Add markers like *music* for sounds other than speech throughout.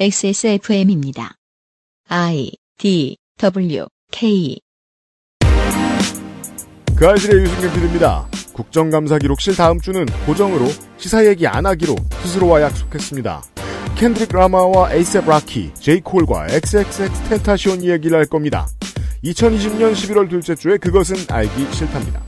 XSFM입니다. I D W K 그 아이들의 유승균 PD입니다. 국정감사 기록실 다음 주는 고정으로 시사 얘기 안 하기로 스스로와 약속했습니다. 캔드릭 라마와 에이셉 라키, 제이콜과 XXX 텐타시온 이야기를 할 겁니다. 2020년 11월 둘째 주에 그것은 알기 싫답니다.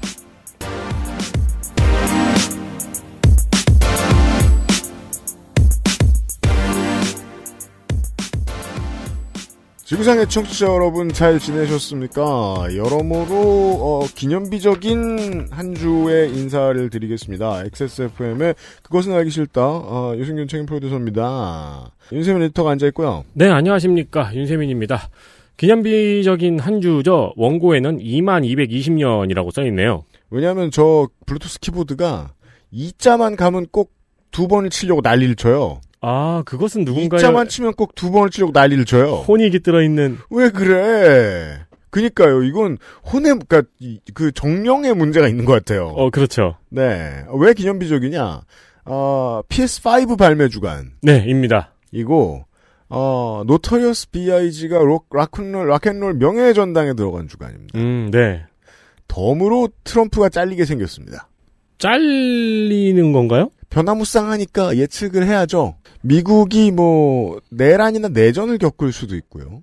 지구상의 청취자 여러분 잘 지내셨습니까? 여러모로 어, 기념비적인 한 주의 인사를 드리겠습니다. XSFM의 그것은 알기 싫다. 어, 유승균 책임 프로듀서입니다. 윤세민 리터가 앉아있고요. 네, 안녕하십니까. 윤세민입니다. 기념비적인 한 주죠. 원고에는 2220년이라고 써있네요. 왜냐하면 저 블루투스 키보드가 이자만 가면 꼭 두 번을 치려고 난리를 쳐요. 아, 그것은 누군가의. 자만 치면 꼭 두 번을 치려고 난리를 쳐요. 혼이 깃들어 있는. 왜 그래? 그니까요. 이건 혼의 그러니까 그 정령의 문제가 있는 것 같아요. 어, 그렇죠. 네. 왜 기념비적이냐? 어, PS5 발매 주간. 네, 입니다. 이고 어, 노터리어스 BIG가 록, 락앤롤, 락앤롤 명예 전당에 들어간 주간입니다. 음, 네. 덤으로 트럼프가 잘리게 생겼습니다. 잘리는 건가요? 변화무쌍하니까 예측을 해야죠. 미국이 뭐 내란이나 내전을 겪을 수도 있고요.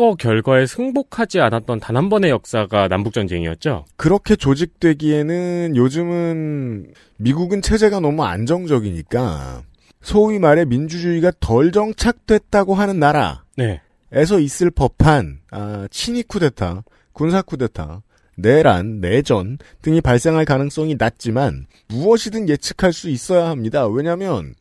선거 결과에 승복하지 않았던 단 한 번의 역사가 남북전쟁이었죠. 그렇게 조직되기에는 요즘은 미국은 체제가 너무 안정적이니까 소위 말해 민주주의가 덜 정착됐다고 하는 나라에서 네. 있을 법한 아, 친이 쿠데타, 군사 쿠데타 내란, 내전 등이 발생할 가능성이 낮지만 무엇이든 예측할 수 있어야 합니다. 왜냐하면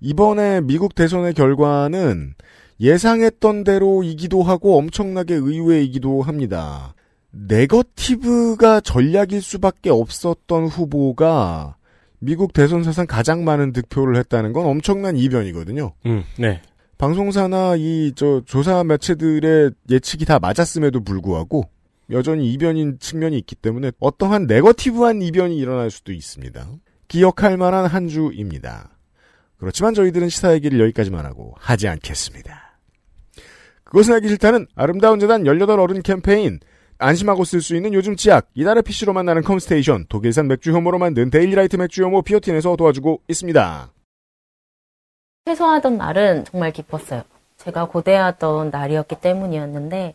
이번에 미국 대선의 결과는 예상했던 대로이기도 하고 엄청나게 의외이기도 합니다. 네거티브가 전략일 수밖에 없었던 후보가 미국 대선 사상 가장 많은 득표를 했다는 건 엄청난 이변이거든요. 음, 네. 방송사나 이 저 조사 매체들의 예측이 다 맞았음에도 불구하고 여전히 이변인 측면이 있기 때문에 어떠한 네거티브한 이변이 일어날 수도 있습니다. 기억할 만한 한 주입니다. 그렇지만 저희들은 시사 얘기를 여기까지만 하고 하지 않겠습니다. 그것은 하기 싫다는 아름다운 재단 18 어른 캠페인 안심하고 쓸 수 있는 요즘 치약 이달의 PC로 만나는 컴스테이션 독일산 맥주 혐오로 만든 데일리라이트 맥주 혐오 피오틴에서 도와주고 있습니다. 퇴소하던 날은 정말 기뻤어요. 제가 고대하던 날이었기 때문이었는데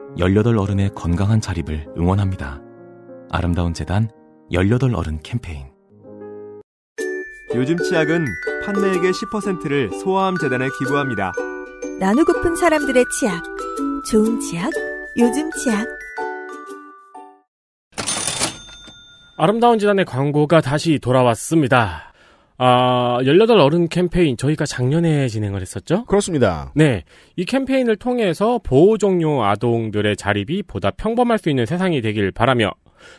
18 어른의 건강한 자립을 응원합니다. 아름다운 재단 18 어른 캠페인 요즘 치약은 판매액의 10%를 소아암 재단에 기부합니다. 나누고픈 사람들의 치약. 좋은 치약, 요즘 치약. 아름다운 재단의 광고가 다시 돌아왔습니다. 아, 18 어른 캠페인 저희가 작년에 진행을 했었죠? 그렇습니다. 네. 이 캠페인을 통해서 보호 종료 아동들의 자립이 보다 평범할 수 있는 세상이 되길 바라며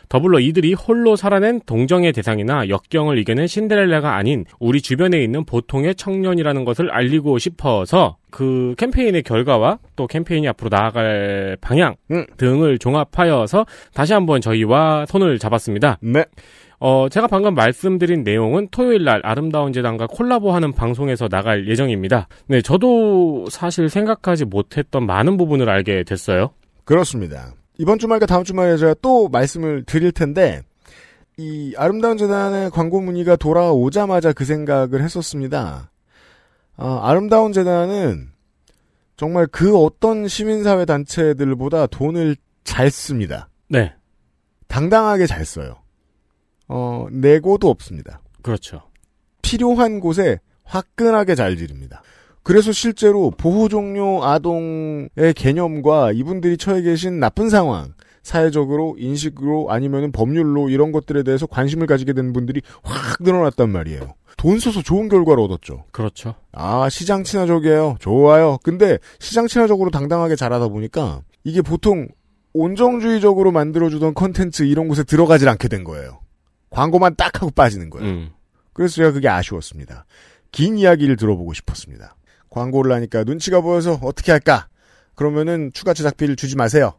더불어 이들이 홀로 살아낸 동정의 대상이나 역경을 이겨낸 신데렐라가 아닌 우리 주변에 있는 보통의 청년이라는 것을 알리고 싶어서 그 캠페인의 결과와 또 캠페인이 앞으로 나아갈 방향 응. 음. 등을 종합하여서 다시 한번 저희와 손을 잡았습니다. 네. 어, 제가 방금 말씀드린 내용은 토요일 날 아름다운 재단과 콜라보하는 방송에서 나갈 예정입니다. 네, 저도 사실 생각하지 못했던 많은 부분을 알게 됐어요. 그렇습니다. 이번 주말과 다음 주말에 제가 또 말씀을 드릴 텐데, 이 아름다운 재단의 광고 문의가 돌아오자마자 그 생각을 했었습니다. 아, 름다운 재단은 정말 그 어떤 시민사회 단체들보다 돈을 잘 씁니다. 네. 당당하게 잘 써요. 어, 내고도 없습니다. 그렇죠. 필요한 곳에 화끈하게 잘 지릅니다. 그래서 실제로 보호 종료 아동의 개념과 이분들이 처해 계신 나쁜 상황, 사회적으로 인식으로 아니면 법률로 이런 것들에 대해서 관심을 가지게 된 분들이 확 늘어났단 말이에요. 돈 써서 좋은 결과를 얻었죠. 그렇죠. 아, 시장 친화적이에요. 좋아요. 근데 시장 친화적으로 당당하게 잘하다 보니까 이게 보통 온정주의적으로 만들어주던 컨텐츠 이런 곳에 들어가질 않게 된 거예요. 광고만 딱 하고 빠지는 거예요. 음. 그래서 제가 그게 아쉬웠습니다. 긴 이야기를 들어보고 싶었습니다. 광고를 하니까 눈치가 보여서 어떻게 할까? 그러면은 추가 제작비를 주지 마세요.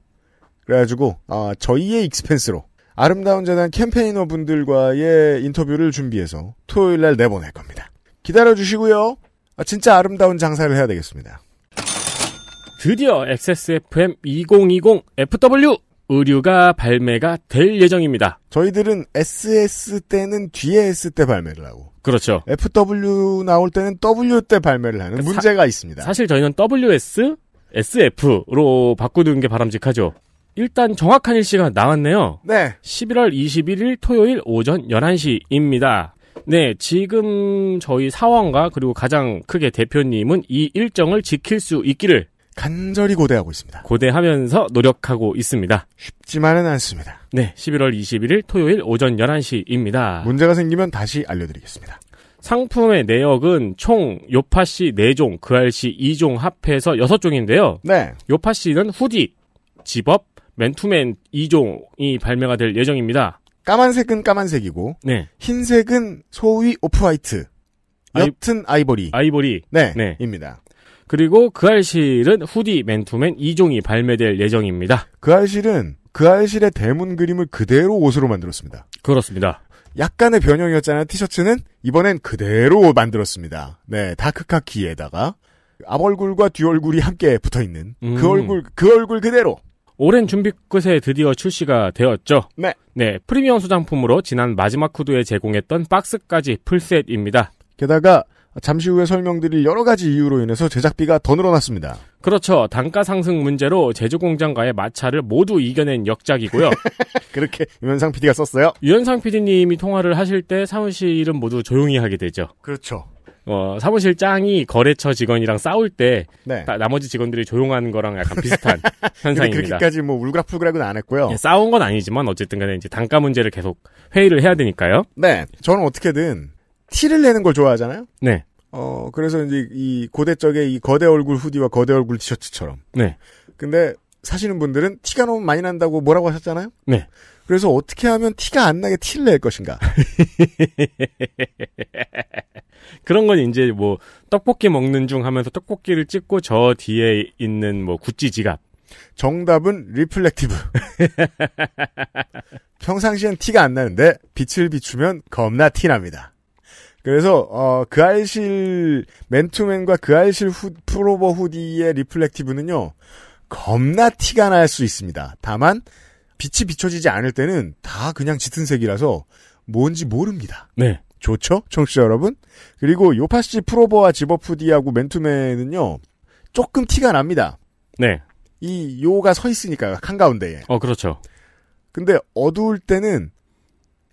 그래가지고 어, 저희의 익스펜스로 아름다운 재단 캠페이너 분들과의 인터뷰를 준비해서 토요일 날 내보낼 겁니다. 기다려 주시고요. 아, 진짜 아름다운 장사를 해야 되겠습니다. 드디어 XSFM 2020 FW 의류가 발매가 될 예정입니다. 저희들은 SS 때는 뒤에 S 때 발매를 하고. 그렇죠. FW 나올 때는 W 때 발매를 하는 그러니까 문제가 사, 있습니다. 사실 저희는 WS, SF로 바꾸는 게 바람직하죠. 일단 정확한 일시가 나왔네요. 네. 11월 21일 토요일 오전 11시입니다. 네, 지금 저희 사원과 그리고 가장 크게 대표님은 이 일정을 지킬 수 있기를 간절히 고대하고 있습니다. 고대하면서 노력하고 있습니다. 쉽지만은 않습니다. 네, 11월 21일 토요일 오전 11시입니다. 문제가 생기면 다시 알려드리겠습니다. 상품의 내역은 총 요파씨 4종, 그알씨 2종 합해서 6종인데요. 네. 요파씨는 후디, 집업, 맨투맨 2종이 발매가 될 예정입니다. 까만색은 까만색이고, 네. 흰색은 소위 오프화이트, 옅은 아이, 아이보리. 아이보리. 네. 네. 입니다. 그리고 그 알실은 후디 맨투맨 2종이 발매될 예정입니다. 그 알실은 그 알실의 대문 그림을 그대로 옷으로 만들었습니다. 그렇습니다. 약간의 변형이었잖아요. 티셔츠는 이번엔 그대로 만들었습니다. 네, 다크카키에다가 앞얼굴과 뒤얼굴이 함께 붙어 있는 그 음. 그 얼굴 그 얼굴 그대로. 오랜 준비 끝에 드디어 출시가 되었죠. 네. 네, 프리미엄 소장품으로 지난 마지막 후드에 제공했던 박스까지 풀셋입니다. 게다가 잠시 후에 설명드릴 여러 가지 이유로 인해서 제작비가 더 늘어났습니다. 그렇죠. 단가 상승 문제로 제조공장과의 마찰을 모두 이겨낸 역작이고요. *laughs* 그렇게 유현상 PD가 썼어요. 유현상 PD님이 통화를 하실 때 사무실은 모두 조용히 하게 되죠. 그렇죠. 어, 사무실짱이 거래처 직원이랑 싸울 때 네. 다, 나머지 직원들이 조용한 거랑 약간 비슷한 *laughs* 현상입니다. 그렇게까지 뭐 울그락불그락은 안 했고요. 예, 싸운 건 아니지만 어쨌든 간에 이제 단가 문제를 계속 회의를 해야 되니까요. 네. 저는 어떻게든 티를 내는 걸 좋아하잖아요. 네. 어 그래서 이제 이 고대적의 이 거대 얼굴 후디와 거대 얼굴 티셔츠처럼. 네. 근데 사시는 분들은 티가 너무 많이 난다고 뭐라고 하셨잖아요. 네. 그래서 어떻게 하면 티가 안 나게 티를 낼 것인가. *laughs* 그런 건 이제 뭐 떡볶이 먹는 중 하면서 떡볶이를 찍고 저 뒤에 있는 뭐 구찌 지갑. 정답은 리플렉티브. *laughs* 평상시엔 티가 안 나는데 빛을 비추면 겁나 티 납니다. 그래서 어, 그 알실 맨투맨과 그 알실 후, 프로버 후디의 리플렉티브는요 겁나 티가 날 수 있습니다. 다만 빛이 비춰지지 않을 때는 다 그냥 짙은 색이라서 뭔지 모릅니다. 네. 좋죠? 청취자 여러분? 그리고 요파시 프로버와 지어푸디하고 맨투맨은요, 조금 티가 납니다. 네. 이 요가 서 있으니까요, 한가운데에. 어, 그렇죠. 근데 어두울 때는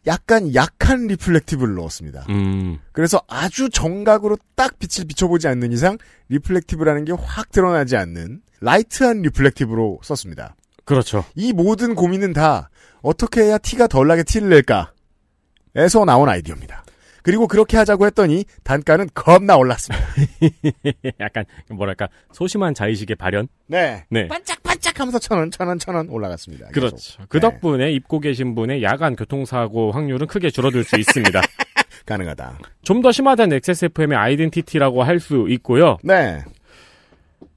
약간 약한 리플렉티브를 넣었습니다. 음. 그래서 아주 정각으로 딱 빛을 비춰보지 않는 이상 리플렉티브라는 게 확 드러나지 않는 라이트한 리플렉티브로 썼습니다. 그렇죠. 이 모든 고민은 다 어떻게 해야 티가 덜 나게 티를 낼까? 에서 나온 아이디어입니다. 그리고 그렇게 하자고 했더니 단가는 겁나 올랐습니다. *laughs* 약간 뭐랄까 소심한 자의식의 발현. 네. 네. 반짝반짝하면서 천원, 천원, 천원 올라갔습니다. 그렇죠. 계속. 그 덕분에 네. 입고 계신 분의 야간 교통사고 확률은 크게 줄어들 수 있습니다. *laughs* 가능하다. 좀 더심화된 XSFM의 아이덴티티라고 할 수 있고요. 네.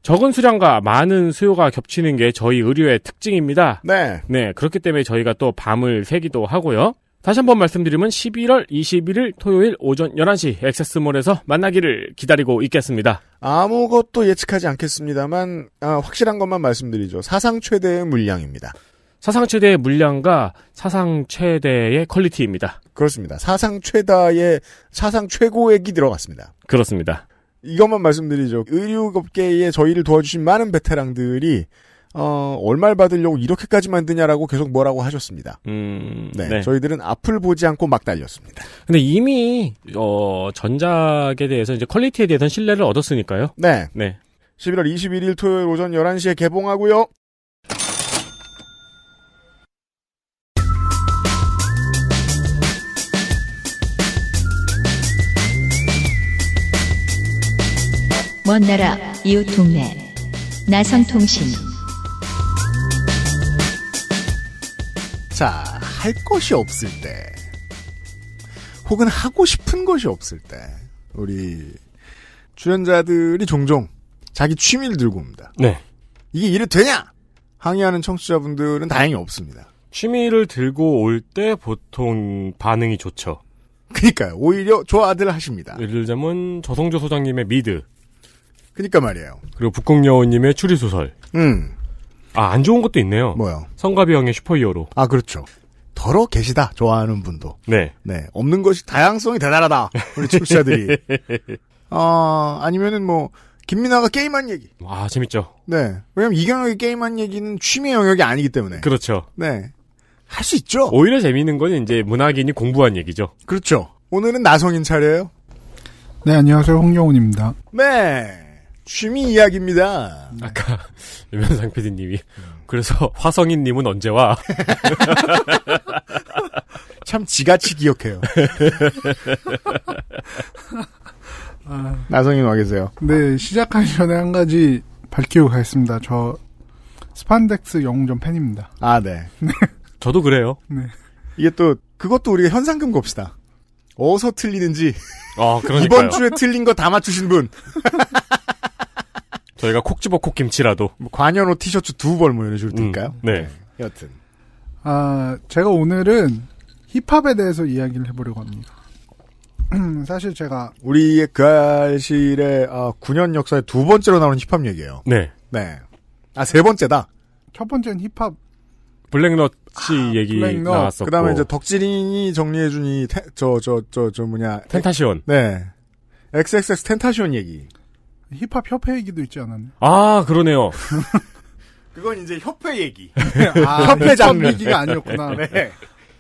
적은 수량과 많은 수요가 겹치는 게 저희 의류의 특징입니다. 네. 네, 그렇기 때문에 저희가 또 밤을 새기도 하고요. 다시 한 번 말씀드리면 11월 21일 토요일 오전 11시 액세스몰에서 만나기를 기다리고 있겠습니다. 아무것도 예측하지 않겠습니다만 아, 확실한 것만 말씀드리죠. 사상 최대의 물량입니다. 사상 최대의 물량과 사상 최대의 퀄리티입니다. 그렇습니다. 사상 최다의 사상 최고액이 들어갔습니다. 그렇습니다. 이것만 말씀드리죠. 의료업계에 저희를 도와주신 많은 베테랑들이 어, 얼마를 받으려고 이렇게까지 만드냐라고 계속 뭐라고 하셨습니다. 음, 네, 네, 저희들은 앞을 보지 않고 막 달렸습니다. 근데 이미 어, 전작에 대해서 이제 퀄리티에 대해서는 신뢰를 얻었으니까요. 네. 네. 11월 21일 토요일 오전 11시에 개봉하고요. 먼 나라 이웃 동네 나성통신 자, 할 것이 없을 때, 혹은 하고 싶은 것이 없을 때, 우리 출연자들이 종종 자기 취미를 들고 옵니다. 네. 이게 이래 되냐? 항의하는 청취자분들은 다행히 없습니다. 취미를 들고 올 때 보통 반응이 좋죠. 그니까요. 오히려 좋아들 하십니다. 예를 들자면 저성조 소장님의 미드. 그니까 말이에요. 그리고 북극여우님의 추리소설. 음. 아, 안 좋은 것도 있네요. 뭐요? 성가비형의 슈퍼히어로. 아, 그렇죠. 더러 계시다. 좋아하는 분도. 네. 네. 없는 것이 다양성이 대단하다. 우리 청취자들이. *laughs* 어, 아니면은 뭐, 김민아가 게임한 얘기. 와, 재밌죠. 네. 왜냐면 이경혁이 게임한 얘기는 취미 영역이 아니기 때문에. 그렇죠. 네. 할 수 있죠. 오히려 재밌는 건 이제 문학인이 공부한 얘기죠. 그렇죠. 오늘은 나성인 차례예요. 네, 안녕하세요. 홍경훈입니다. 네. 취미 이야기입니다. 아까 *laughs* 유명상 PD님이 그래서 화성인님은 언제 와? *laughs* 참 지같이 기억해요. 아. 나성인 와 계세요. 네 시작하기 전에 한 가지 밝히고 가겠습니다. 저 스판덱스 영웅전 팬입니다. 아 네. 네. *laughs* 저도 그래요. 네. 이게 또 그것도 우리가 현상금 겁시다. 어서 틀리는지. 아, 그러니까요. 이번 주에 틀린 거 다 맞추신 분. 저희가 콕 집어 콕 김치라도. 뭐 관현호 티셔츠 두 벌모여런 뭐 식으로 까요 음, 네. 네. 여튼. 아, 제가 오늘은 힙합에 대해서 이야기를 해보려고 합니다. *clears throat* 사실 제가. 우리의 그실의 아, 9년 역사에 두 번째로 나오는 힙합 얘기예요. 네. 네. 아, 세 번째다? 첫 번째는 힙합 블랙넛 씨 아, 얘기 블랙넛. 나왔었고 그다음에 이제 덕질인이 정리해 준이 저 저 저 저 뭐냐 텐타시온 네 XXX 텐타시온 얘기 힙합 협회 얘기도 있지 않았나? 아 그러네요. *laughs* 그건 이제 협회 얘기. *laughs* 네. 아, *laughs* 협회 장르 얘기가 아니었구나. 네.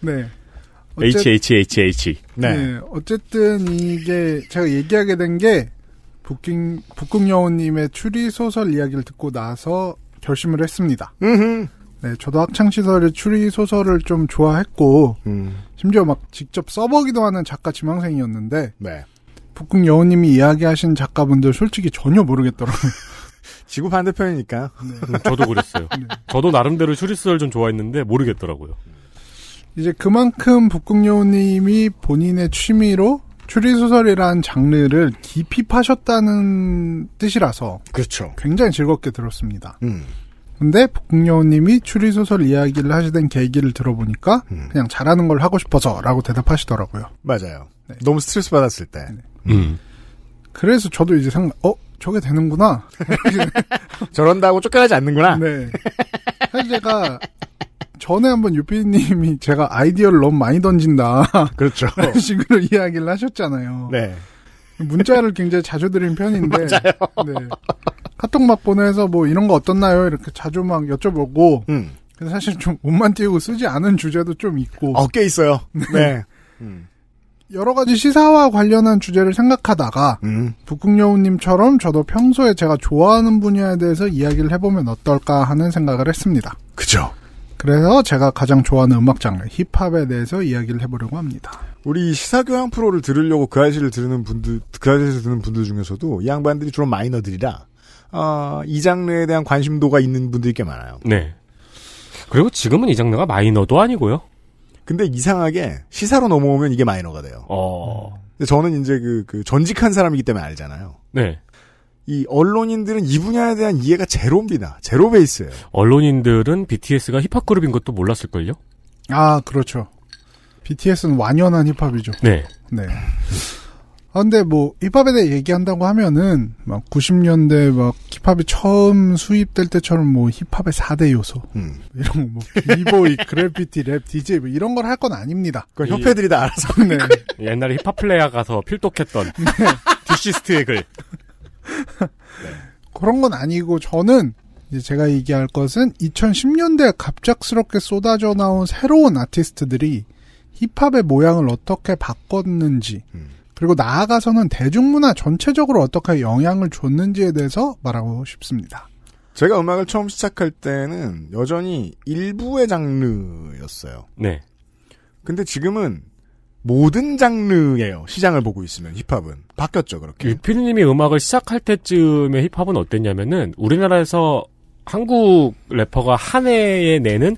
네. HHHH. 네. 네. 네. 어쨌든 이게 제가 얘기하게 된 게 북극 북극 여우님의 추리 소설 이야기를 듣고 나서 결심을 했습니다. 네, 저도 학창 시절에 추리 소설을 좀 좋아했고 음. 심지어 막 직접 써보기도 하는 작가 지망생이었는데 네. 북극 여우님이 이야기하신 작가분들 솔직히 전혀 모르겠더라고요. *laughs* 지구 반대편이니까. 네. 음, 저도 그랬어요. 네. 저도 나름대로 추리스를좀 좋아했는데 모르겠더라고요. 이제 그만큼 북극 여우님이 본인의 취미로 추리소설이란 장르를 깊이 파셨다는 뜻이라서. 그렇죠. 굉장히 즐겁게 들었습니다. 음. 근데 북극여우님이 추리소설 이야기를 하시던 계기를 들어보니까 음. 그냥 잘하는 걸 하고 싶어서라고 대답하시더라고요. 맞아요. 네. 너무 스트레스 받았을 때. 네. 음. 그래서 저도 이제 생각, 어? 저게 되는구나. *laughs* 저런다고 쫓겨나지 않는구나. 네. 사실 제가 전에 한번 유피님이 제가 아이디어를 너무 많이 던진다. 그렇죠. 그런 *laughs* 식으로 이야기를 하셨잖아요. 네. 문자를 굉장히 자주 드린 편인데. *laughs* 맞아요. 네. 카톡막 보내서 뭐 이런 거 어떻나요? 이렇게 자주 막 여쭤보고. 음. 근데 사실 좀 옷만 띄우고 쓰지 않은 주제도 좀 있고. 어, 꽤 있어요. 네. 네. 음. 여러 가지 시사와 관련한 주제를 생각하다가 음. 북극여우님처럼 저도 평소에 제가 좋아하는 분야에 대해서 이야기를 해보면 어떨까 하는 생각을 했습니다. 그죠. 그래서 제가 가장 좋아하는 음악 장르 힙합에 대해서 이야기를 해보려고 합니다. 우리 시사교양 프로를 들으려고 그 아이씨를 들으는 분들 그 아이씨를 듣는 분들 중에서도 이 양반들이 주로 마이너들이라 어, 이 장르에 대한 관심도가 있는 분들이 꽤 많아요. 네. 그리고 지금은 이 장르가 마이너도 아니고요. 근데 이상하게 시사로 넘어오면 이게 마이너가 돼요. 어. 근데 저는 이제 그, 그 전직한 사람이기 때문에 알잖아요. 네. 이 언론인들은 이 분야에 대한 이해가 제로입니다. 제로 베이스예요. 언론인들은 BTS가 힙합 그룹인 것도 몰랐을걸요? 아, 그렇죠. BTS는 완연한 힙합이죠. 네. 네. 아, 근데 뭐 힙합에 대해 얘기한다고 하면은 막 90년대 막 힙합이 처음 수입될 때처럼 뭐 힙합의 4대 요소 음. 이런 거뭐 비보이, *laughs* 그래피티, 랩, DJ 뭐 이런 걸 할 건 아닙니다. 그 예. 협회들이 다 알아서 네. *laughs* 옛날에 힙합 플레이어 가서 필독했던 *laughs* 네. 듀시스트의 글. 네. 그런 건 아니고 저는 이제 제가 얘기할 것은 2010년대 에 갑작스럽게 쏟아져 나온 새로운 아티스트들이 힙합의 모양을 어떻게 바꿨는지 음. 그리고 나아가서는 대중문화 전체적으로 어떻게 영향을 줬는지에 대해서 말하고 싶습니다. 제가 음악을 처음 시작할 때는 여전히 일부의 장르였어요. 네. 근데 지금은 모든 장르예요. 시장을 보고 있으면 힙합은 바뀌었죠 그렇게. 유피디님이 음악을 시작할 때쯤에 힙합은 어땠냐면은 우리나라에서 한국 래퍼가 한 해에 내는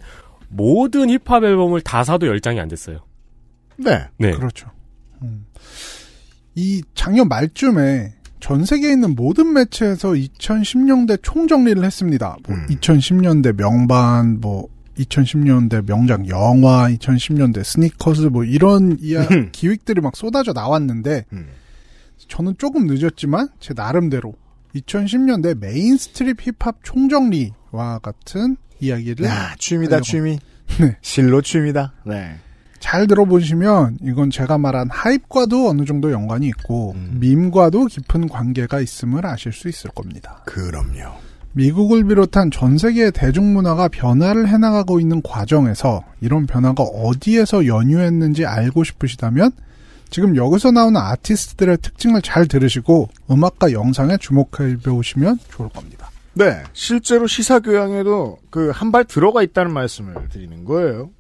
모든 힙합 앨범을 다 사도 열장이안 됐어요. 네. 네. 그렇죠. 음. 이 작년 말쯤에 전 세계에 있는 모든 매체에서 2010년대 총정리를 했습니다. 뭐 음. 2010년대 명반, 뭐 2010년대 명작 영화, 2010년대 스니커스 뭐 이런 이야 음. 기획들이 막 쏟아져 나왔는데 음. 저는 조금 늦었지만 제 나름대로 2010년대 메인스트립 힙합 총정리와 같은 이야기를 야, 취미다 취미. 네. 실로 취미다. 네. 잘 들어보시면 이건 제가 말한 하입과도 어느 정도 연관이 있고 음. 밈과도 깊은 관계가 있음을 아실 수 있을 겁니다. 그럼요. 미국을 비롯한 전 세계의 대중문화가 변화를 해나가고 있는 과정에서 이런 변화가 어디에서 연유했는지 알고 싶으시다면 지금 여기서 나오는 아티스트들의 특징을 잘 들으시고 음악과 영상에 주목해 보시면 좋을 겁니다. 네, 실제로 시사 교양에도 그 한 발 들어가 있다는 말씀을 드리는 거예요.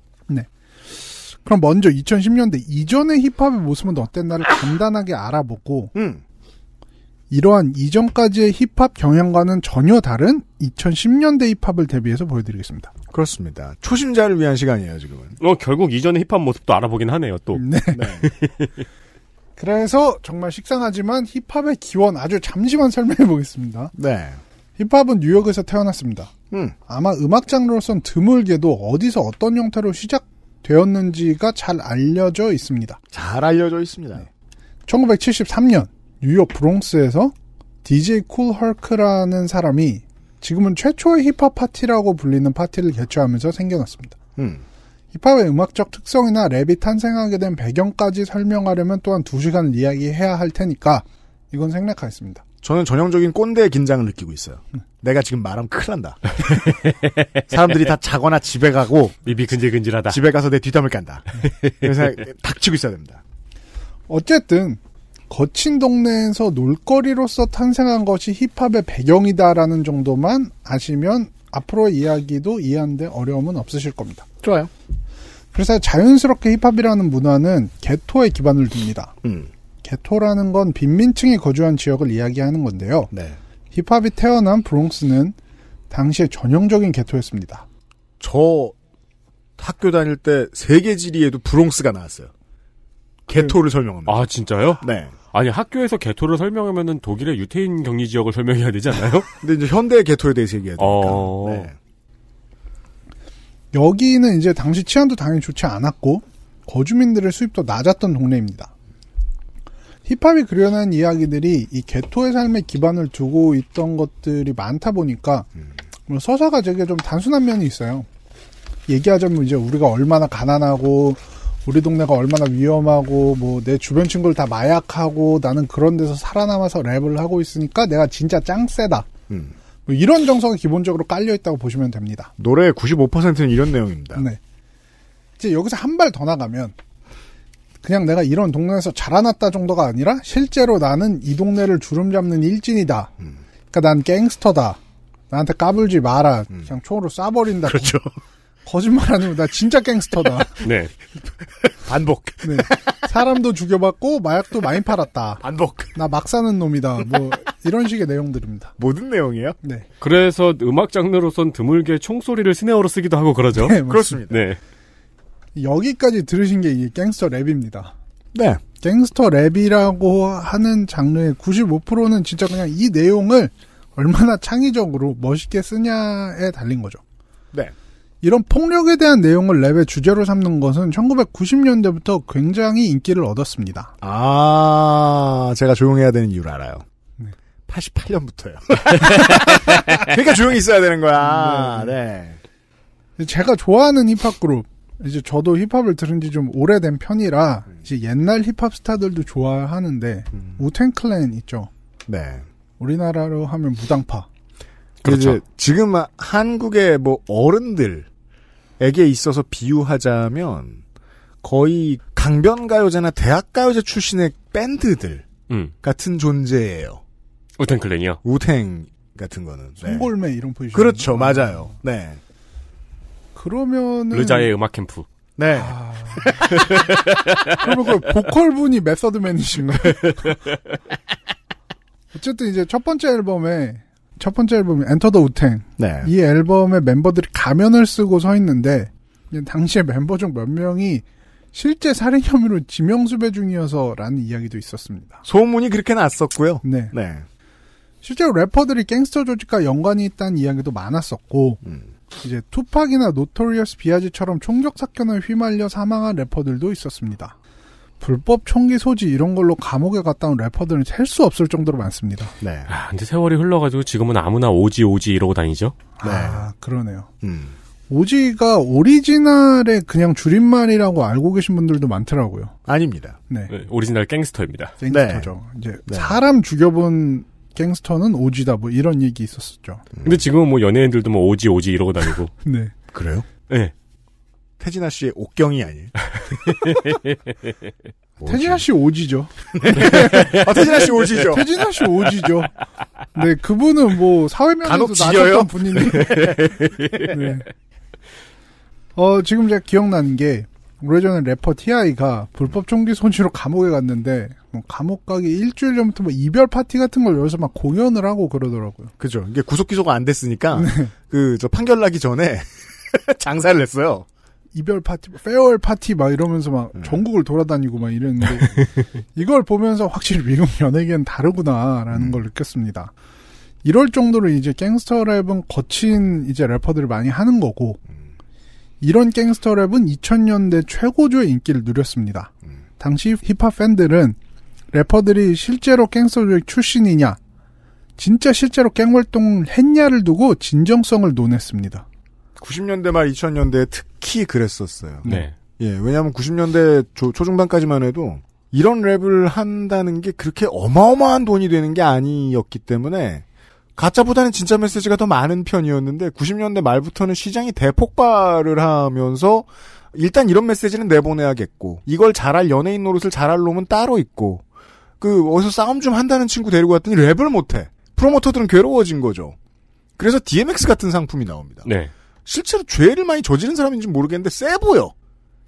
그럼 먼저 2010년대 이전의 힙합의 모습은 어땠나를 간단하게 알아보고 음. 이러한 이전까지의 힙합 경향과는 전혀 다른 2010년대 힙합을 대비해서 보여드리겠습니다. 그렇습니다. 초심자를 위한 시간이에요 지금은. 어 결국 이전의 힙합 모습도 알아보긴 하네요 또. 네. 네. *laughs* 그래서 정말 식상하지만 힙합의 기원 아주 잠시만 설명해 보겠습니다. 네. 힙합은 뉴욕에서 태어났습니다. 음. 아마 음악 장르로선 드물게도 어디서 어떤 형태로 시작 되었는지가 잘 알려져 있습니다. 잘 알려져 있습니다. 네. 1973년 뉴욕 브롱스에서 DJ 쿨 헐크라는 사람이 지금은 최초의 힙합 파티라고 불리는 파티를 개최하면서 생겨났습니다. 음. 힙합의 음악적 특성이나 랩이 탄생하게 된 배경까지 설명하려면 또한 2시간을 이야기해야 할 테니까 이건 생략하겠습니다. 저는 전형적인 꼰대의 긴장을 느끼고 있어요. 네. 내가 지금 말하면 큰일 난다. *laughs* 사람들이 다 자거나 집에 가고 입이 근질근질하다. 집에 가서 내 뒷담을 깐다. 그래서 닥치고 있어야 됩니다. 어쨌든 거친 동네에서 놀거리로서 탄생한 것이 힙합의 배경이다라는 정도만 아시면 앞으로 이야기도 이해하는데 어려움은 없으실 겁니다. 좋아요. 그래서 자연스럽게 힙합이라는 문화는 개토에 기반을 둡니다. 음. 개토라는 건 빈민층이 거주한 지역을 이야기하는 건데요. 네. 힙합이 태어난 브롱스는 당시에 전형적인 개토였습니다. 저 학교 다닐 때 세계 지리에도 브롱스가 나왔어요. 개토를 그... 설명합니다. 아 진짜요? 네. 아니 학교에서 개토를 설명하면 독일의 유태인 격리 지역을 설명해야 되지 않나요? *laughs* 근데 이제 현대 개토에 대해서 얘기해야 되니까. 어... 네. 여기는 이제 당시 치안도 당연히 좋지 않았고 거주민들의 수입도 낮았던 동네입니다. 힙합이 그려낸 이야기들이 이 개토의 삶에 기반을 두고 있던 것들이 많다 보니까 음. 뭐 서사가 되게 좀 단순한 면이 있어요. 얘기하자면 이제 우리가 얼마나 가난하고 우리 동네가 얼마나 위험하고 뭐 내 주변 친구를 다 마약하고 나는 그런 데서 살아남아서 랩을 하고 있으니까 내가 진짜 짱세다. 음. 뭐 이런 정서가 기본적으로 깔려 있다고 보시면 됩니다. 노래 의 95%는 이런 내용입니다. 네. 이제 여기서 한 발 더 나가면 그냥 내가 이런 동네에서 자라났다 정도가 아니라 실제로 나는 이 동네를 주름 잡는 일진이다. 음. 그러니까 난 갱스터다. 나한테 까불지 마라. 음. 그냥 총으로 쏴버린다. 그렇죠. 거짓말 아니고 나 진짜 갱스터다. *laughs* 네. 반복. 네. 사람도 죽여봤고 마약도 많이 팔았다. 반복. 나 막 사는 놈이다. 뭐 이런 식의 내용들입니다. 모든 내용이에요? 네. 그래서 음악 장르로선 드물게 총소리를 스네어로 쓰기도 하고 그러죠. 네, 그렇습니다. 네. 여기까지 들으신 게이게 갱스터 랩입니다. 네. 갱스터 랩이라고 하는 장르의 95%는 진짜 그냥 이 내용을 얼마나 창의적으로 멋있게 쓰냐에 달린 거죠. 네. 이런 폭력에 대한 내용을 랩의 주제로 삼는 것은 1990년대부터 굉장히 인기를 얻었습니다. 아, 제가 조용해야 되는 이유를 알아요. 네. 88년부터요. *laughs* 그러니까 조용히 있어야 되는 거야. 네. 네. 제가 좋아하는 힙합 그룹 이제 저도 힙합을 들은 지 좀 오래된 편이라 음. 이제 옛날 힙합 스타들도 좋아하는데 음. 우탱 클랜 있죠. 네. 우리나라로 하면 무당파. 그렇죠. 지금 한국의 뭐 어른들에게 있어서 비유하자면 거의 강변가요제나 대학가요제 출신의 밴드들 음. 같은 존재예요. 우탱 클랜이요. 우탱 같은 거는. 네. 송골매 네. 이런 포지션. 그렇죠, 맞아요. 네. 그러면 르자의 음악 캠프. 네. 아... *laughs* 그러면 그 보컬 분이 메서드맨이신가요 *laughs* 어쨌든 이제 첫 번째 앨범에 첫 번째 앨범이 엔터 더 우텐. 네. 이 앨범에 멤버들이 가면을 쓰고 서 있는데 당시에 멤버 중 몇 명이 실제 살인 혐의로 지명수배 중이어서라는 이야기도 있었습니다. 소문이 그렇게 났었고요. 네. 네. 실제로 래퍼들이 갱스터 조직과 연관이 있다는 이야기도 많았었고 음. 이제 투팍이나 노토리어스 비아지처럼 총격 사건을 휘말려 사망한 래퍼들도 있었습니다. 불법 총기 소지 이런 걸로 감옥에 갔다 온 래퍼들은 셀 수 없을 정도로 많습니다. 네. 아, 근데 세월이 흘러가지고 지금은 아무나 오지 오지 이러고 다니죠. 네. 아, 그러네요. 음. 오지가 오리지널의 그냥 줄임말이라고 알고 계신 분들도 많더라고요. 아닙니다. 네. 네 오리지널 갱스터입니다. 갱스터죠. 네. 이제 네. 사람 죽여본 갱스터는 오지다 뭐 이런 얘기 있었었죠. 음. 근데 지금은 뭐 연예인들도 뭐 오지 오지 이러고 다니고. *laughs* 네. 그래요? 네. 태진아 씨의 옥경이 아니에요. *laughs* 태진아 씨 오지죠. 아, 태진아 씨 오지죠. *laughs* 태진아 씨 오지죠. 네, 그분은 뭐 사회면에도 나섰던 분인데. 네. 어, 지금 제가 기억나는 게 오래전에 래퍼 TI가 불법 총기 손실로 감옥에 갔는데 뭐 감옥 가기 일주일 전부터 뭐 이별 파티 같은 걸 여기서 막 공연을 하고 그러더라고요. 그죠. 이게 구속 기소가 안 됐으니까 네. 그저 판결 나기 전에 *laughs* 장사를 했어요. 이별 파티, 페어웰 파티 막 이러면서 막 음. 전국을 돌아다니고 막 이랬는데 *laughs* 이걸 보면서 확실히 미국 연예계는 다르구나라는 음. 걸 느꼈습니다. 이럴 정도로 이제 갱스터 랩은 거친 이제 래퍼들을 많이 하는 거고 음. 이런 갱스터랩은 2000년대 최고조의 인기를 누렸습니다. 음. 당시 힙합 팬들은 래퍼들이 실제로 갱스터조 출신이냐, 진짜 실제로 갱 활동을 했냐를 두고 진정성을 논했습니다. 90년대 말 2000년대에 특히 그랬었어요. 네. 예, 왜냐하면 90년대 조, 초중반까지만 해도 이런 랩을 한다는 게 그렇게 어마어마한 돈이 되는 게 아니었기 때문에 가짜보다는 진짜 메시지가 더 많은 편이었는데 90년대 말부터는 시장이 대폭발을 하면서 일단 이런 메시지는 내보내야겠고 이걸 잘할 연예인 노릇을 잘할 놈은 따로 있고 그 어디서 싸움 좀 한다는 친구 데리고 왔더니 랩을 못해 프로모터들은 괴로워진 거죠. 그래서 DMX 같은 상품이 나옵니다. 네. 실제로 죄를 많이 저지른 사람인지 모르겠는데 세 보여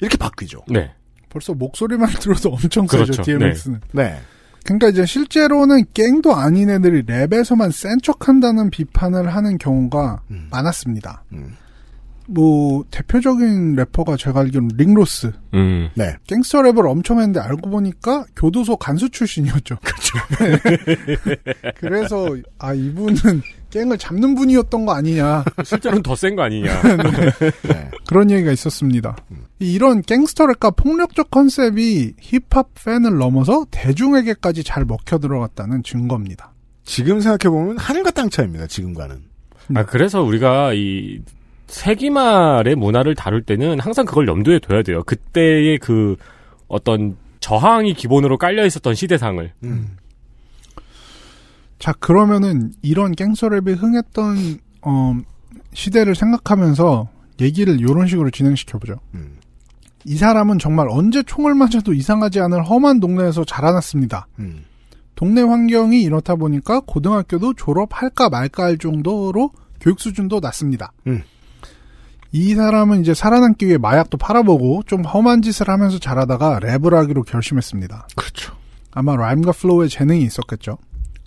이렇게 바뀌죠. 네. 벌써 목소리만 들어도 엄청 그렇죠. 세죠 DMX는. 네. 네. 그러니까 이제 실제로는 깽도 아닌 애들이 랩에서만 센 척한다는 비판을 하는 경우가 음. 많았습니다. 음. 뭐 대표적인 래퍼가 제가 알기로는 링로스. 음. 네. 갱스터 랩을 엄청 했는데 알고 보니까 교도소 간수 출신이었죠. 그렇죠. *laughs* 그래서 아 이분은 깽을 잡는 분이었던 거 아니냐. *laughs* 실제로는 더 센 거 아니냐. *laughs* 네. 그런 얘기가 있었습니다. 이런 갱스터랩과 폭력적 컨셉이 힙합 팬을 넘어서 대중에게까지 잘 먹혀 들어갔다는 증거입니다. 지금 생각해보면 하늘과 땅차입니다 지금과는. 아, 그래서 우리가 이 세기말의 문화를 다룰 때는 항상 그걸 염두에 둬야 돼요. 그때의 그 어떤 저항이 기본으로 깔려 있었던 시대상을. 음. 자 그러면은 이런 갱스터랩이 흥했던 어, 시대를 생각하면서 얘기를 이런 식으로 진행시켜보죠. 음. 이 사람은 정말 언제 총을 맞아도 이상하지 않을 험한 동네에서 자라났습니다. 음. 동네 환경이 이렇다 보니까 고등학교도 졸업할까 말까 할 정도로 교육 수준도 낮습니다. 음. 이 사람은 이제 살아남기 위해 마약도 팔아보고 좀 험한 짓을 하면서 자라다가 랩을 하기로 결심했습니다. 그렇죠. 아마 라임과 플로우의 재능이 있었겠죠.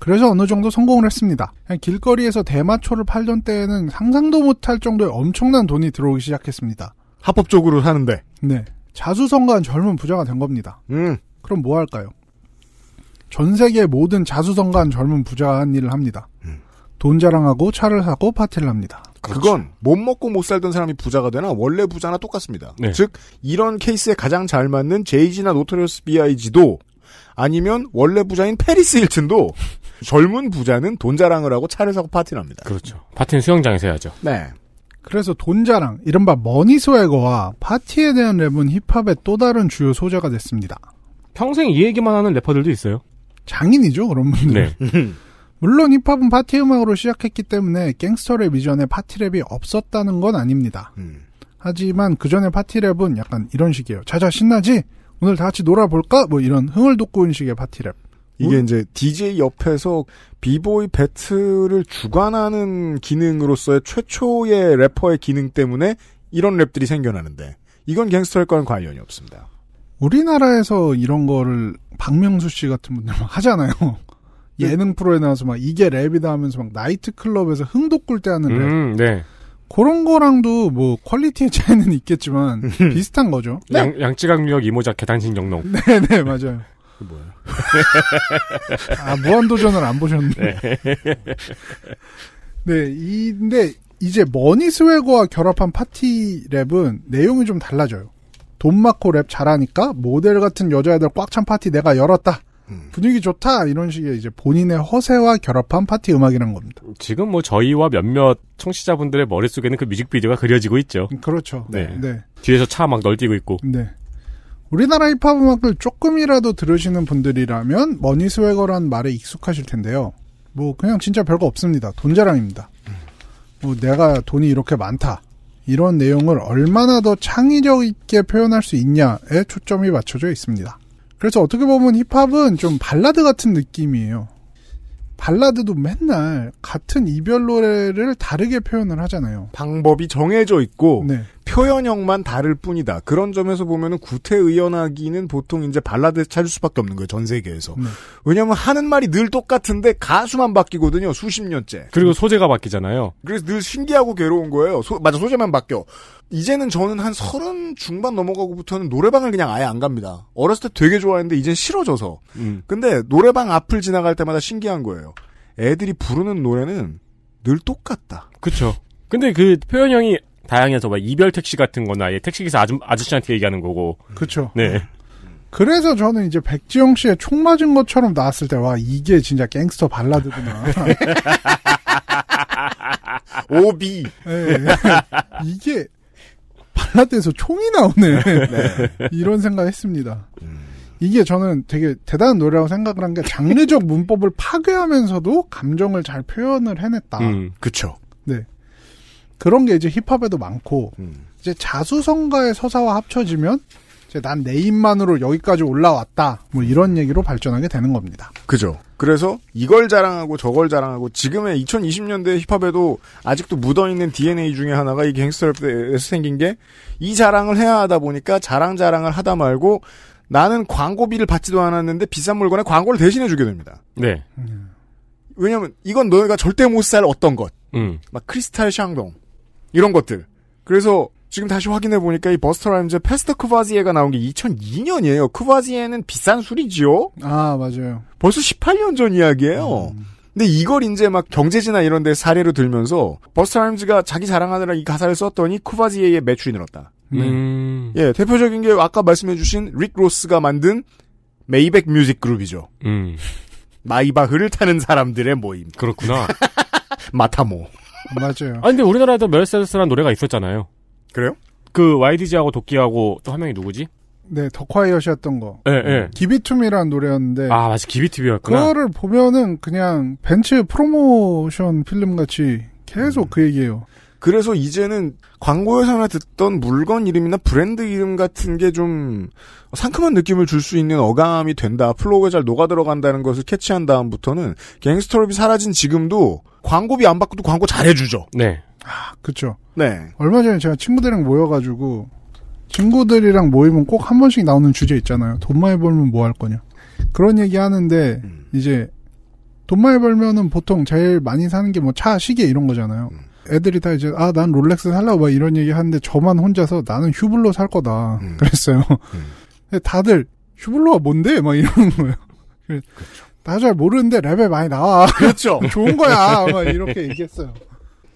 그래서 어느 정도 성공을 했습니다. 길거리에서 대마초를 팔던 때에는 상상도 못할 정도의 엄청난 돈이 들어오기 시작했습니다. 합법적으로 사는데. 네. 자수성가한 젊은 부자가 된 겁니다. 음. 그럼 뭐 할까요? 전 세계 모든 자수성가한 젊은 부자한 일을 합니다. 음. 돈 자랑하고 차를 사고 파티를 합니다. 그렇죠. 그건 못 먹고 못 살던 사람이 부자가 되나 원래 부자나 똑같습니다. 네. 즉 이런 케이스에 가장 잘 맞는 제이지나 노토리어스 비아이지도 아니면 원래 부자인 페리스 힐튼도 젊은 부자는 돈 자랑을 하고 차를 사고 파티를 합니다. 그렇죠. 파티는 수영장에서 해야죠. 네. 그래서 돈 자랑, 이른바 머니 스웨거와 파티에 대한 랩은 힙합의 또 다른 주요 소재가 됐습니다. 평생 이 얘기만 하는 래퍼들도 있어요. 장인이죠, 그런 분들. 네. *laughs* 물론 힙합은 파티 음악으로 시작했기 때문에 갱스터 랩 이전에 파티랩이 없었다는 건 아닙니다. 음. 하지만 그 전에 파티랩은 약간 이런 식이에요. 자자 신나지? 오늘 다 같이 놀아볼까? 뭐 이런 흥을 돋구는 식의 파티랩. 이게 음? 이제 DJ 옆에서 비보이 배틀을 주관하는 기능으로서의 최초의 래퍼의 기능 때문에 이런 랩들이 생겨나는데 이건 갱스터일과는 관련이 없습니다. 우리나라에서 이런 거를 박명수 씨 같은 분들 막 하잖아요. *laughs* 예능 프로에 나와서 막 이게 랩이다 하면서 막 나이트 클럽에서 흥 돋굴 때 하는 랩. 음, 네. 그런 거랑도 뭐 퀄리티의 차이는 *laughs* 있겠지만 음. 비슷한 거죠. 네. 양, 양쯔강역 이모작 계단식 영농. 네네 *laughs* 네, 맞아요. 뭐야? *laughs* 아 무한도전을 안 보셨네. 네. 네, 이, 근데 이제 머니 스웨거와 결합한 파티 랩은 내용이 좀 달라져요. 돈 많고 랩 잘하니까 모델 같은 여자애들 꽉 찬 파티 내가 열었다. 음. 분위기 좋다 이런 식의 이제 본인의 허세와 결합한 파티 음악이란 겁니다. 지금 뭐 저희와 몇몇 청취자분들의 머릿속에는 그 뮤직비디오가 그려지고 있죠. 음, 그렇죠. 네. 네. 뒤에서 차 막 널뛰고 있고. 네. 우리나라 힙합 음악을 조금이라도 들으시는 분들이라면 머니 스웨거란 말에 익숙하실 텐데요. 뭐 그냥 진짜 별거 없습니다. 돈 자랑입니다. 뭐 내가 돈이 이렇게 많다. 이런 내용을 얼마나 더 창의적 있게 표현할 수 있냐에 초점이 맞춰져 있습니다. 그래서 어떻게 보면 힙합은 좀 발라드 같은 느낌이에요. 발라드도 맨날 같은 이별 노래를 다르게 표현을 하잖아요. 방법이 정해져 있고 네. 표현형만 다를 뿐이다. 그런 점에서 보면은 구태의연하기는 보통 이제 발라드 찾을 수밖에 없는 거예요. 전 세계에서. 네. 왜냐하면 하는 말이 늘 똑같은데 가수만 바뀌거든요. 수십 년째. 그리고 소재가 바뀌잖아요. 그래서 늘 신기하고 괴로운 거예요. 소, 맞아 소재만 바뀌어. 이제는 저는 한 서른 중반 넘어가고부터는 노래방을 그냥 아예 안 갑니다. 어렸을 때 되게 좋아했는데 이젠 싫어져서. 음. 근데 노래방 앞을 지나갈 때마다 신기한 거예요. 애들이 부르는 노래는 늘 똑같다. 그렇죠 근데 그 표현형이 다양해서 막 이별 택시 같은 거나 예 택시기사 아줌, 아저씨한테 얘기하는 거고. 그렇죠. 네. 그래서 저는 이제 백지영 씨의 총 맞은 것처럼 나왔을 때, 와, 이게 진짜 갱스터 발라드구나. *laughs* 오비. 네, 이게 발라드에서 총이 나오네. 네. 이런 생각 을 했습니다. 이게 저는 되게 대단한 노래라고 생각을 한 게 장르적 문법을 파괴하면서도 감정을 잘 표현을 해냈다. 음, 그쵸. 네. 그런 게 이제 힙합에도 많고 음. 이제 자수성가의 서사와 합쳐지면 이제 난내 입만으로 여기까지 올라왔다 뭐 이런 얘기로 발전하게 되는 겁니다. 그죠. 그래서 이걸 자랑하고 저걸 자랑하고 지금의 2020년대 힙합에도 아직도 묻어있는 DNA 중에 하나가 이 갱스터랩에서 생긴 게 이 자랑을 해야 하다 보니까 자랑 자랑을 하다 말고 나는 광고비를 받지도 않았는데 비싼 물건에 광고를 대신해 주게 됩니다. 네. 왜냐면 이건 너희가 절대 못 살 어떤 것. 음. 막 크리스탈 샹동. 이런 것들. 그래서 지금 다시 확인해 보니까 이 버스터 라임즈 페스터 쿠바지에가 나온 게 2002년이에요. 쿠바지에는 비싼 술이지요. 아 맞아요. 벌써 18년 전 이야기예요. 음. 근데 이걸 이제 막 경제지나 이런 데 사례로 들면서 버스터 라임즈가 자기 자랑하느라 이 가사를 썼더니 쿠바지에의 매출이 늘었다. 네. 음. 예, 대표적인 게 아까 말씀해 주신 릭 로스가 만든 메이백 뮤직 그룹이죠. 음. 마이바흐를 타는 사람들의 모임. 그렇구나. *laughs* 마타모. 맞아요. 아 근데 우리나라에도 메르세데스라는 노래가 있었잖아요. 그래요? 그 YDG하고 도끼하고 또 한 명이 누구지? 네, 더콰이엇이었던 거. 예, 예. 음, 기비툼이라는 노래였는데. 아, 맞아. 기비툼이었구나. 그거를 보면은 그냥 벤츠 프로모션 필름 같이 계속 음. 그 얘기예요. 그래서 이제는 광고회서나 듣던 물건 이름이나 브랜드 이름 같은 게 좀 상큼한 느낌을 줄 수 있는 어감이 된다. 플로우에잘 녹아 들어간다는 것을 캐치한 다음부터는 갱스터럽이 사라진 지금도 광고비 안 받고도 광고 잘해주죠. 네. 아, 그쵸. 네. 얼마 전에 제가 친구들이랑 모여가지고 친구들이랑 모이면 꼭 한 번씩 나오는 주제 있잖아요. 돈 많이 벌면 뭐 할 거냐. 그런 얘기 하는데, 음. 이제, 돈 많이 벌면은 보통 제일 많이 사는 게 뭐 차, 시계 이런 거잖아요. 음. 애들이 다 이제 아 난 롤렉스 살라고 막 이런 얘기 하는데 저만 혼자서 나는 휴블로 살 거다 음. *laughs* 그랬어요. 음. 다들 휴블로가 뭔데 막 이러는 거예요. 그렇죠. 나잘 모르는데 레벨 많이 나와. 그렇죠. *laughs* 좋은 거야. 막 이렇게 얘기했어요.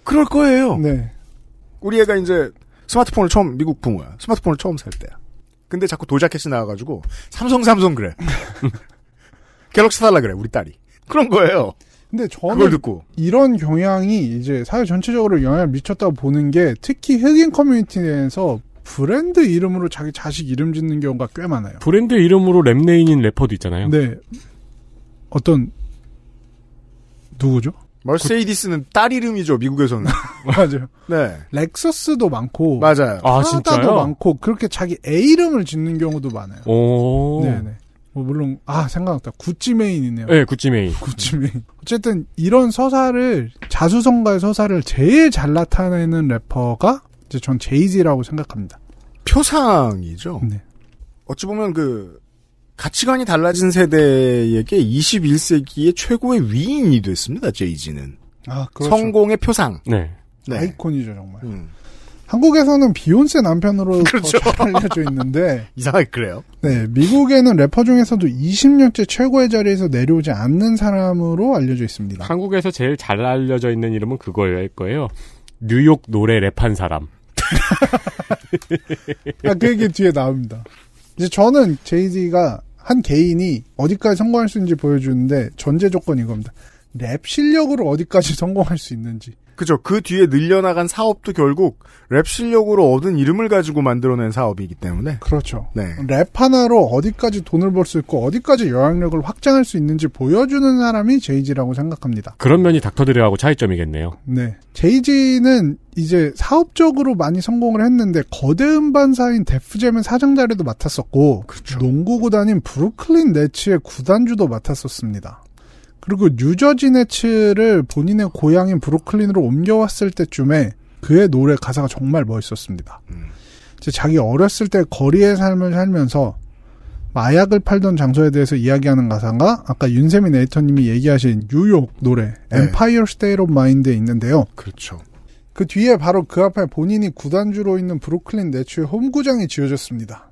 그럴 거예요. 네. 우리 애가 이제 스마트폰을 처음 미국 부모야. 스마트폰을 처음 살 때야. 근데 자꾸 도자켓이 나와가지고 삼성 삼성 그래. *laughs* 갤럭시 살라 그래 우리 딸이. 그런 거예요. 근데 저는 그걸 듣고. 이런 경향이 이제 사회 전체적으로 영향을 미쳤다고 보는 게 특히 흑인 커뮤니티 내에서 브랜드 이름으로 자기 자식 이름 짓는 경우가 꽤 많아요. 브랜드 이름으로 랩네인인 래퍼도 있잖아요. 네. 어떤 누구죠? 멀세이디스는 그... 딸 이름이죠 미국에서는 *laughs* 맞아요. 네. 렉서스도 많고 맞아요. 아 진짜요? 많고 그렇게 자기 애 이름을 짓는 경우도 많아요. 오. 네네. 뭐 물론 아 생각났다 구찌 메인이네요. 네, 구찌 메인. 구찌 메인. 어쨌든 이런 서사를 자수성가의 서사를 제일 잘 나타내는 래퍼가 이제 전 제이지라고 생각합니다. 표상이죠. 네. 어찌 보면 그 가치관이 달라진 세대에게 21세기의 최고의 위인이 됐습니다. 제이지는. 아, 그렇죠. 성공의 표상. 네. 네. 아이콘이죠 정말. 음. 한국에서는 비욘세 남편으로 그렇죠. 알려져 있는데 *laughs* 이상하게 그래요. 네, 미국에는 래퍼 중에서도 20년째 최고의 자리에서 내려오지 않는 사람으로 알려져 있습니다. 한국에서 제일 잘 알려져 있는 이름은 그거일 거예요. 뉴욕 노래 랩한 사람. 아, 그 얘기 뒤에 나옵니다. 이제 저는 제이지가 한 개인이 어디까지 성공할 수 있는지 보여주는데 전제 조건이 겁니다. 랩 실력으로 어디까지 *laughs* 성공할 수 있는지. 그죠. 그 뒤에 늘려나간 사업도 결국 랩 실력으로 얻은 이름을 가지고 만들어낸 사업이기 때문에. 그렇죠. 네. 랩 하나로 어디까지 돈을 벌 수 있고 어디까지 영향력을 확장할 수 있는지 보여주는 사람이 제이지라고 생각합니다. 그런 면이 닥터드레하고 차이점이겠네요. 네. 제이지는 이제 사업적으로 많이 성공을 했는데 거대 음반사인 데프잼의 사장 자리도 맡았었고 그렇죠. 농구 구단인 브루클린 네츠의 구단주도 맡았었습니다. 그리고 뉴저지 네츠를 본인의 고향인 브루클린으로 옮겨왔을 때쯤에 그의 노래 가사가 정말 멋있었습니다. 음. 자기 어렸을 때 거리의 삶을 살면서 마약을 팔던 장소에 대해서 이야기하는 가사가 아까 윤세민 에이터님이 얘기하신 뉴욕 노래 엠파이어 네. 스테이 State 에 있는데요. 그렇죠. 그 뒤에 바로 그 앞에 본인이 구단주로 있는 브루클린 네츠의 홈구장이 지어졌습니다.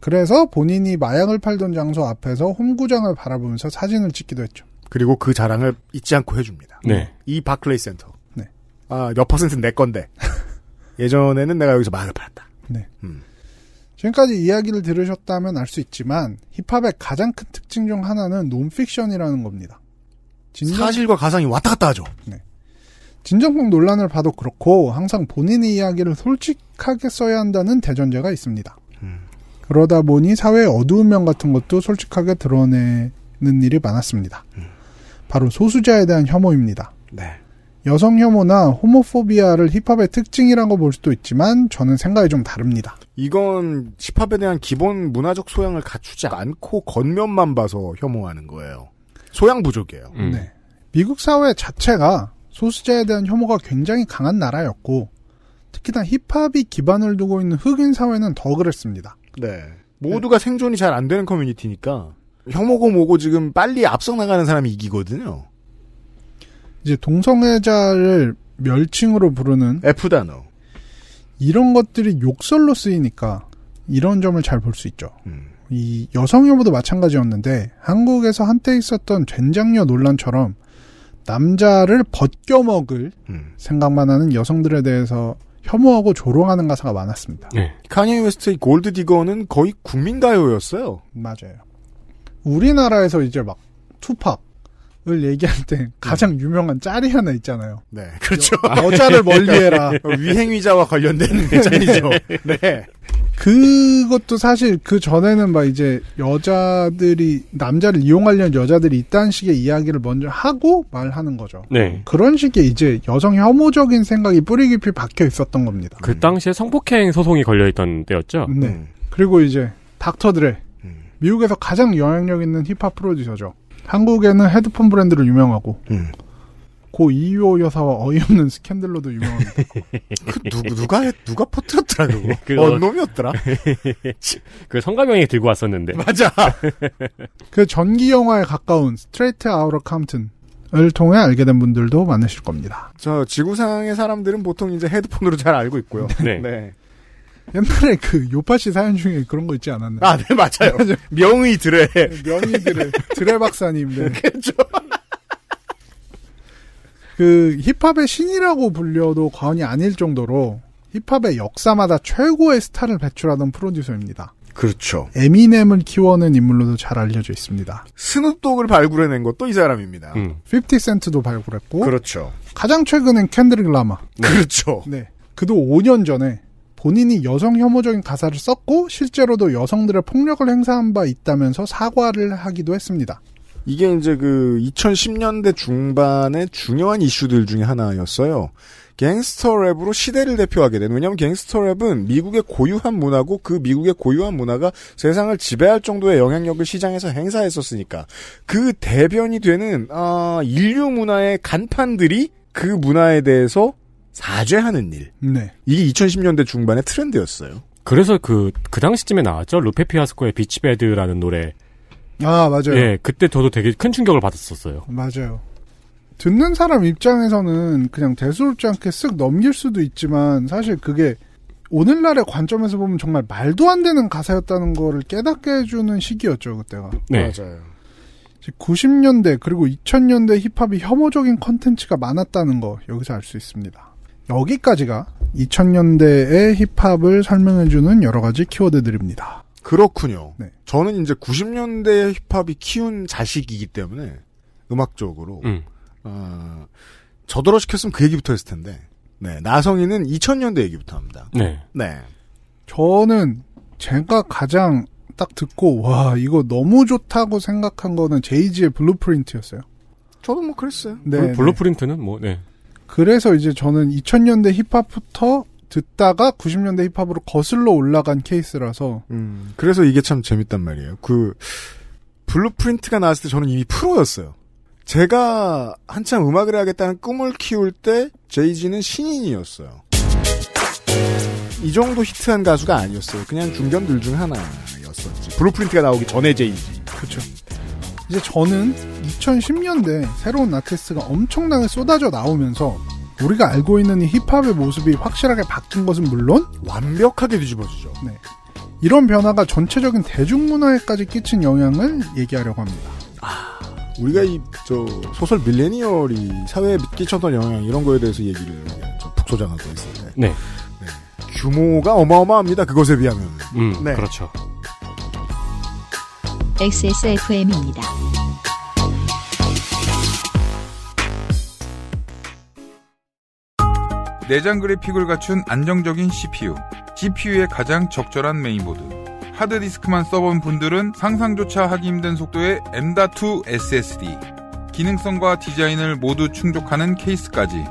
그래서 본인이 마약을 팔던 장소 앞에서 홈구장을 바라보면서 사진을 찍기도 했죠. 그리고 그 자랑을 잊지 않고 해줍니다. 네. 이 바클레이 센터. 네. 아, 몇 퍼센트는 내 건데. *laughs* 예전에는 내가 여기서 말을 팔았다. 네. 음. 지금까지 이야기를 들으셨다면 알 수 있지만 힙합의 가장 큰 특징 중 하나는 논픽션이라는 겁니다. 진정... 사실과 가상이 왔다 갔다 하죠. 네. 진정성 논란을 봐도 그렇고 항상 본인의 이야기를 솔직하게 써야 한다는 대전제가 있습니다. 음. 그러다 보니 사회의 어두운 면 같은 것도 솔직하게 드러내는 일이 많았습니다. 음. 바로 소수자에 대한 혐오입니다. 네. 여성 혐오나 호모포비아를 힙합의 특징이라고 볼 수도 있지만 저는 생각이 좀 다릅니다. 이건 힙합에 대한 기본 문화적 소양을 갖추지 않고 겉면만 봐서 혐오하는 거예요. 소양 부족이에요. 음. 네. 미국 사회 자체가 소수자에 대한 혐오가 굉장히 강한 나라였고 특히나 힙합이 기반을 두고 있는 흑인 사회는 더 그랬습니다. 네. 모두가 네. 생존이 잘 안 되는 커뮤니티니까 혐오고 뭐고 지금 빨리 앞서 나가는 사람이 이기거든요. 이제 동성애자를 멸칭으로 부르는 F 단어 이런 것들이 욕설로 쓰이니까 이런 점을 잘 볼 수 있죠. 음. 이 여성혐오도 마찬가지였는데 한국에서 한때 있었던 된장녀 논란처럼 남자를 벗겨먹을 음. 생각만 하는 여성들에 대해서 혐오하고 조롱하는 가사가 많았습니다. 네. 카니웨스트의 골드디거는 거의 국민가요였어요. 맞아요. 우리나라에서 이제 막 투팝 을 얘기할 때 네. 가장 유명한 짤이 하나 있잖아요. 네, 그렇죠. 여, 자를 멀리해라. 위행위자와 관련된 *laughs* 네. 짤이죠. 네. 그것도 사실 그 전에는 막 이제 여자들이 남자를 이용하려는 여자들이 있다는 식의 이야기를 먼저 하고 말하는 거죠. 네. 그런 식의 이제 여성 혐오적인 생각이 뿌리 깊이 박혀 있었던 겁니다. 그 음. 당시에 성폭행 소송이 걸려 있던 때였죠. 네. 음. 그리고 이제 닥터들의 미국에서 가장 영향력 있는 힙합 프로듀서죠. 한국에는 헤드폰 브랜드로 유명하고 음. 고 이효 여사와 어이없는 스캔들로도 유명합니다. *laughs* 그 누, 누가 해, 누가 퍼트렸더라 그거. *laughs* 그어 놈이었더라. *laughs* 그 성가병이 들고 왔었는데. 맞아. 그 전기 영화에 가까운 스트레이트 아우러 운튼을 통해 알게 된 분들도 많으실 겁니다. 저 지구상의 사람들은 보통 이제 헤드폰으로 잘 알고 있고요. 네. 네. 옛날에 그 요파 씨 사연 중에 그런 거 있지 않았나요? 아, 네, 맞아요. *laughs* 명의 드레. 명의 드레. 드레 박사님. 네. *laughs* 그렇죠. 그 힙합의 신이라고 불려도 과언이 아닐 정도로 힙합의 역사마다 최고의 스타를 배출하던 프로듀서입니다. 그렇죠. 에미넴을 키워낸 인물로도 잘 알려져 있습니다. 스눕독을 발굴해낸 것도 이 사람입니다. 음. 50센트도 발굴했고. 그렇죠. 가장 최근엔 캔드릭 라마. 네. 그렇죠. 네. 그도 5년 전에 본인이 여성 혐오적인 가사를 썼고 실제로도 여성들의 폭력을 행사한 바 있다면서 사과를 하기도 했습니다. 이게 이제 그 2010년대 중반의 중요한 이슈들 중의 하나였어요. 갱스터 랩으로 시대를 대표하게 된, 왜냐면 하 갱스터 랩은 미국의 고유한 문화고 그 미국의 고유한 문화가 세상을 지배할 정도의 영향력을 시장에서 행사했었으니까 그 대변이 되는, 아, 인류 문화의 간판들이 그 문화에 대해서 사죄하는 일. 네. 이게 2010년대 중반의 트렌드였어요. 그래서 그, 그 당시쯤에 나왔죠. 루페 피아스코의 비치베드라는 노래. 아, 맞아요. 예, 그때 저도 되게 큰 충격을 받았었어요. 맞아요. 듣는 사람 입장에서는 그냥 대수롭지 않게 쓱 넘길 수도 있지만 사실 그게 오늘날의 관점에서 보면 정말 말도 안 되는 가사였다는 거를 깨닫게 해주는 시기였죠, 그때가. 네. 맞아요. 90년대 그리고 2000년대 힙합이 혐오적인 컨텐츠가 많았다는 거 여기서 알 수 있습니다. 여기까지가 2000년대의 힙합을 설명해주는 여러 가지 키워드들입니다. 그렇군요. 네. 저는 이제 90년대의 힙합이 키운 자식이기 때문에 음악적으로 음. 어, 저더러 시켰으면 그 얘기부터 했을 텐데. 네, 나성이는 2000년대 얘기부터 합니다. 네. 네. 저는 제가 가장 딱 듣고 와 이거 너무 좋다고 생각한 거는 제이지의 블루프린트였어요. 저도 뭐 그랬어요. 네, 블루프린트는 네. 뭐 네. 그래서 이제 저는 2000년대 힙합부터 듣다가 90년대 힙합으로 거슬러 올라간 케이스라서. 음, 그래서 이게 참 재밌단 말이에요. 그, 블루프린트가 나왔을 때 저는 이미 프로였어요. 제가 한참 음악을 하겠다는 꿈을 키울 때 제이지는 신인이었어요. 이 정도 히트한 가수가 아니었어요. 그냥 중견들 중 하나였었지. 블루프린트가 나오기 전에 제이지. 그렇죠. 이제 저는 2010년대 새로운 아티스트가 엄청나게 쏟아져 나오면서 우리가 알고 있는 이 힙합의 모습이 확실하게 바뀐 것은 물론 완벽하게 뒤집어지죠. 네. 이런 변화가 전체적인 대중문화에까지 끼친 영향을 얘기하려고 합니다. 아, 우리가 이 저 소설 밀레니얼이 사회에 끼쳤던 영향 이런 거에 대해서 얘기를 북소장하고 있을 때, 네. 네. 규모가 어마어마합니다. 그것에 비하면. 음, 네. 그렇죠. XSFM입니다. 내장 그래픽을 갖춘 안정적인 CPU, g p u 의 가장 적절한 메인보드. 하드디스크만 써본 분들은 상상조차 하기 힘든 속도의 M.2 SSD. 기능성과 디자인을 모두 충족하는 케이스까지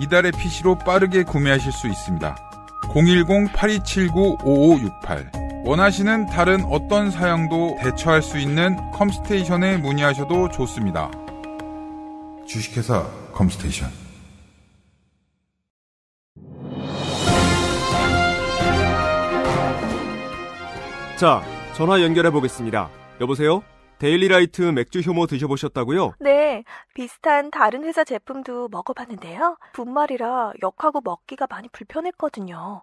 이달의 PC로 빠르게 구매하실 수 있습니다. 010-8279-5568 원하시는 다른 어떤 사양도 대처할 수 있는 컴스테이션에 문의하셔도 좋습니다. 주식회사 컴스테이션 자, 전화 연결해 보겠습니다. 여보세요? 데일리라이트 맥주 효모 드셔보셨다고요? 네, 비슷한 다른 회사 제품도 먹어봤는데요. 분말이라 역하고 먹기가 많이 불편했거든요.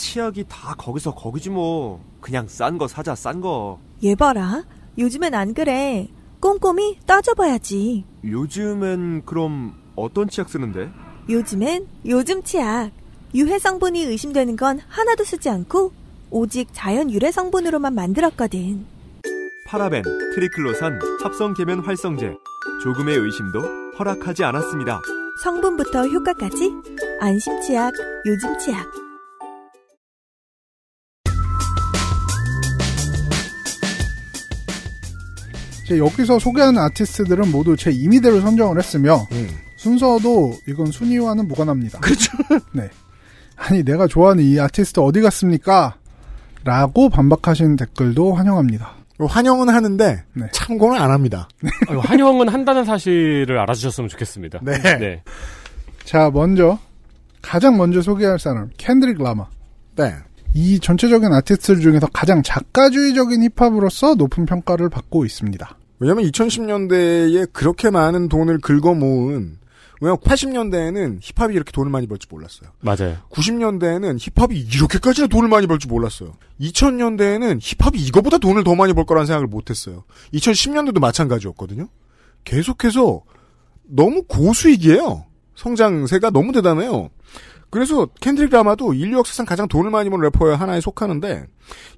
치약이 다 거기서 거기지 뭐. 그냥 싼 거 사자, 싼 거. 얘 봐라. 요즘엔 안 그래. 꼼꼼히 따져봐야지. 요즘엔 그럼 어떤 치약 쓰는데? 요즘엔 요즘 치약. 유해 성분이 의심되는 건 하나도 쓰지 않고 오직 자연 유래 성분으로만 만들었거든. 파라벤, 트리클로산, 합성 계면 활성제. 조금의 의심도 허락하지 않았습니다. 성분부터 효과까지 안심 치약, 요즘 치약. 여기서 소개하는 아티스트들은 모두 제 임의대로 선정을 했으며 음. 순서도 이건 순위와는 무관합니다. 그렇죠. *laughs* 네. 아니 내가 좋아하는 이 아티스트 어디 갔습니까? 라고 반박하신 댓글도 환영합니다. 어, 환영은 하는데 네. 참고는 안 합니다. 네. 환영은 한다는 사실을 알아주셨으면 좋겠습니다. 네. 네. 자 먼저 가장 먼저 소개할 사람 캔드릭 라마. 네. 이 전체적인 아티스트 중에서 가장 작가주의적인 힙합으로서 높은 평가를 받고 있습니다. 왜냐면 2010년대에 그렇게 많은 돈을 긁어 모은 왜냐면 80년대에는 힙합이 이렇게 돈을 많이 벌지 몰랐어요. 맞아요. 90년대에는 힙합이 이렇게까지나 돈을 많이 벌지 몰랐어요. 2000년대에는 힙합이 이거보다 돈을 더 많이 벌 거란 생각을 못 했어요. 2010년대도 마찬가지였거든요. 계속해서 너무 고수익이에요. 성장세가 너무 대단해요. 그래서 캔드릭 라마도 인류 역사상 가장 돈을 많이 번 래퍼의 하나에 속하는데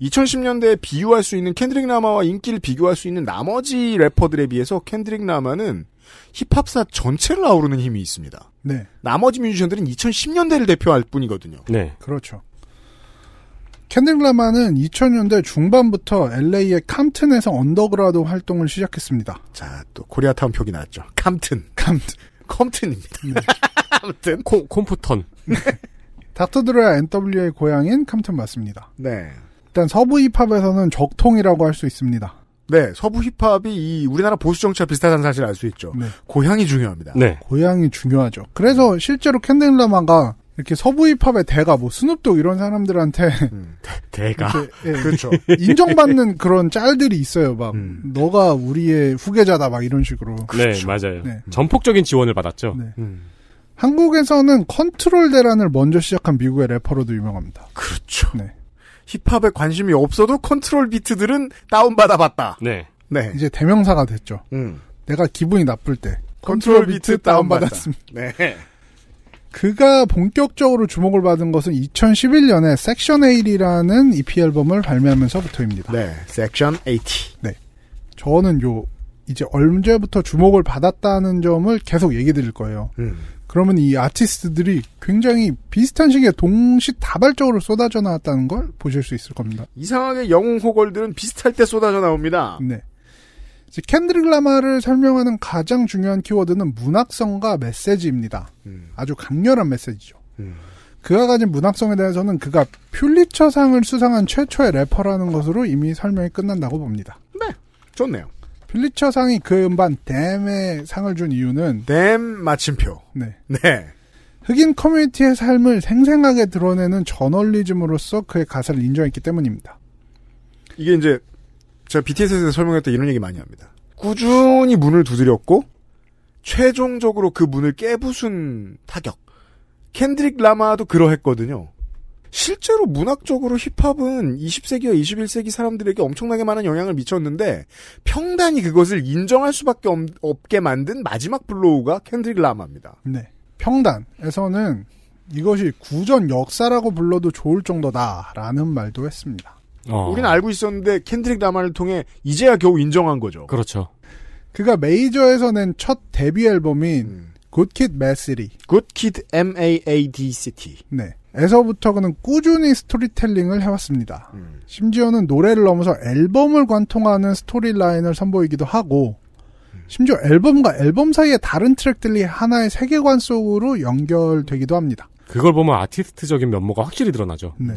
2010년대에 비유할 수 있는 캔드릭 라마와 인기를 비교할 수 있는 나머지 래퍼들에 비해서 캔드릭 라마는 힙합사 전체를 아우르는 힘이 있습니다. 네. 나머지 뮤지션들은 2010년대를 대표할 뿐이거든요. 네. 그렇죠. 캔드릭 라마는 2000년대 중반부터 LA의 캄튼에서 언더그라드 활동을 시작했습니다. 자, 또 코리아타운 표기 나왔죠. 캄튼. 캄튼. 컴튼입니다. 네. 아무튼 *laughs* 코, 컴프턴. 네. 닥터드레아 NW의 고향인 캄튼 맞습니다. 네. 일단 서부 힙합에서는 적통이라고 할 수 있습니다. 네, 서부 힙합이 이 우리나라 보수 정치와 비슷하다는 사실 알 수 있죠. 네. 고향이 중요합니다. 네. 고향이 중요하죠. 그래서 실제로 캔델라마가 이렇게 서부 힙합의 대가 뭐 스눕독 이런 사람들한테 음, *laughs* 대, 가 예, *laughs* 그렇죠 인정받는 그런 짤들이 있어요 막 음. 너가 우리의 후계자다 막 이런 식으로 네, 그렇죠. 네 맞아요 네. 전폭적인 지원을 받았죠 네. 음. 한국에서는 컨트롤 대란을 먼저 시작한 미국의 래퍼로도 유명합니다. 그렇죠. 네. 힙합에 관심이 없어도 컨트롤 비트들은 다운받아 봤다. 네. 네. 이제 대명사가 됐죠. 음. 내가 기분이 나쁠 때 컨트롤, 컨트롤 비트, 비트 다운받았습니다. 네. 그가 본격적으로 주목을 받은 것은 2011년에 섹션 8이라는 EP 앨범을 발매하면서부터입니다. 네, 섹션 8. 네. 저는 요 이제 언제부터 주목을 받았다는 점을 계속 얘기 드릴 거예요. 음. 그러면 이 아티스트들이 굉장히 비슷한 시기에 동시 다발적으로 쏟아져 나왔다는 걸 보실 수 있을 겁니다. 이상하게 영웅 호걸들은 비슷할 때 쏟아져 나옵니다. 네. 캔드릭 라마를 설명하는 가장 중요한 키워드는 문학성과 메시지입니다. 음. 아주 강렬한 메시지죠. 음. 그가 가진 문학성에 대해서는 그가 퓰리처상을 수상한 최초의 래퍼라는 것으로 이미 설명이 끝난다고 봅니다. 네, 좋네요. 필리처상이 그 음반 댐에 상을 준 이유는 댐 마침표. 네. 네. 흑인 커뮤니티의 삶을 생생하게 드러내는 저널리즘으로서 그의 가사를 인정했기 때문입니다. 이게 이제 제가 BTS에서 설명했던 이런 얘기 많이 합니다. 꾸준히 문을 두드렸고 최종적으로 그 문을 깨부순 타격. 캔드릭 라마도 그러했거든요. 실제로 문학적으로 힙합은 20세기와 21세기 사람들에게 엄청나게 많은 영향을 미쳤는데 평단이 그것을 인정할 수밖에 없, 게 만든 마지막 블로우가 캔드릭 라마입니다. 네. 평단에서는 이것이 구전 역사라고 불러도 좋을 정도다라는 말도 했습니다. 어. 우리는 알고 있었는데 캔드릭 라마를 통해 이제야 겨우 인정한 거죠. 그렇죠. 그가 메이저에서 낸 첫 데뷔 앨범인 음. 굿킷 메시리. 굿킷 M A A D C T. 네. 에서부터 는 꾸준히 스토리텔링을 해왔습니다. 음. 심지어는 노래를 넘어서 앨범을 관통하는 스토리라인을 선보이기도 하고, 음. 심지어 앨범과 앨범 사이의 다른 트랙들이 하나의 세계관 속으로 연결되기도 합니다. 그걸 보면 아티스트적인 면모가 확실히 드러나죠. 네.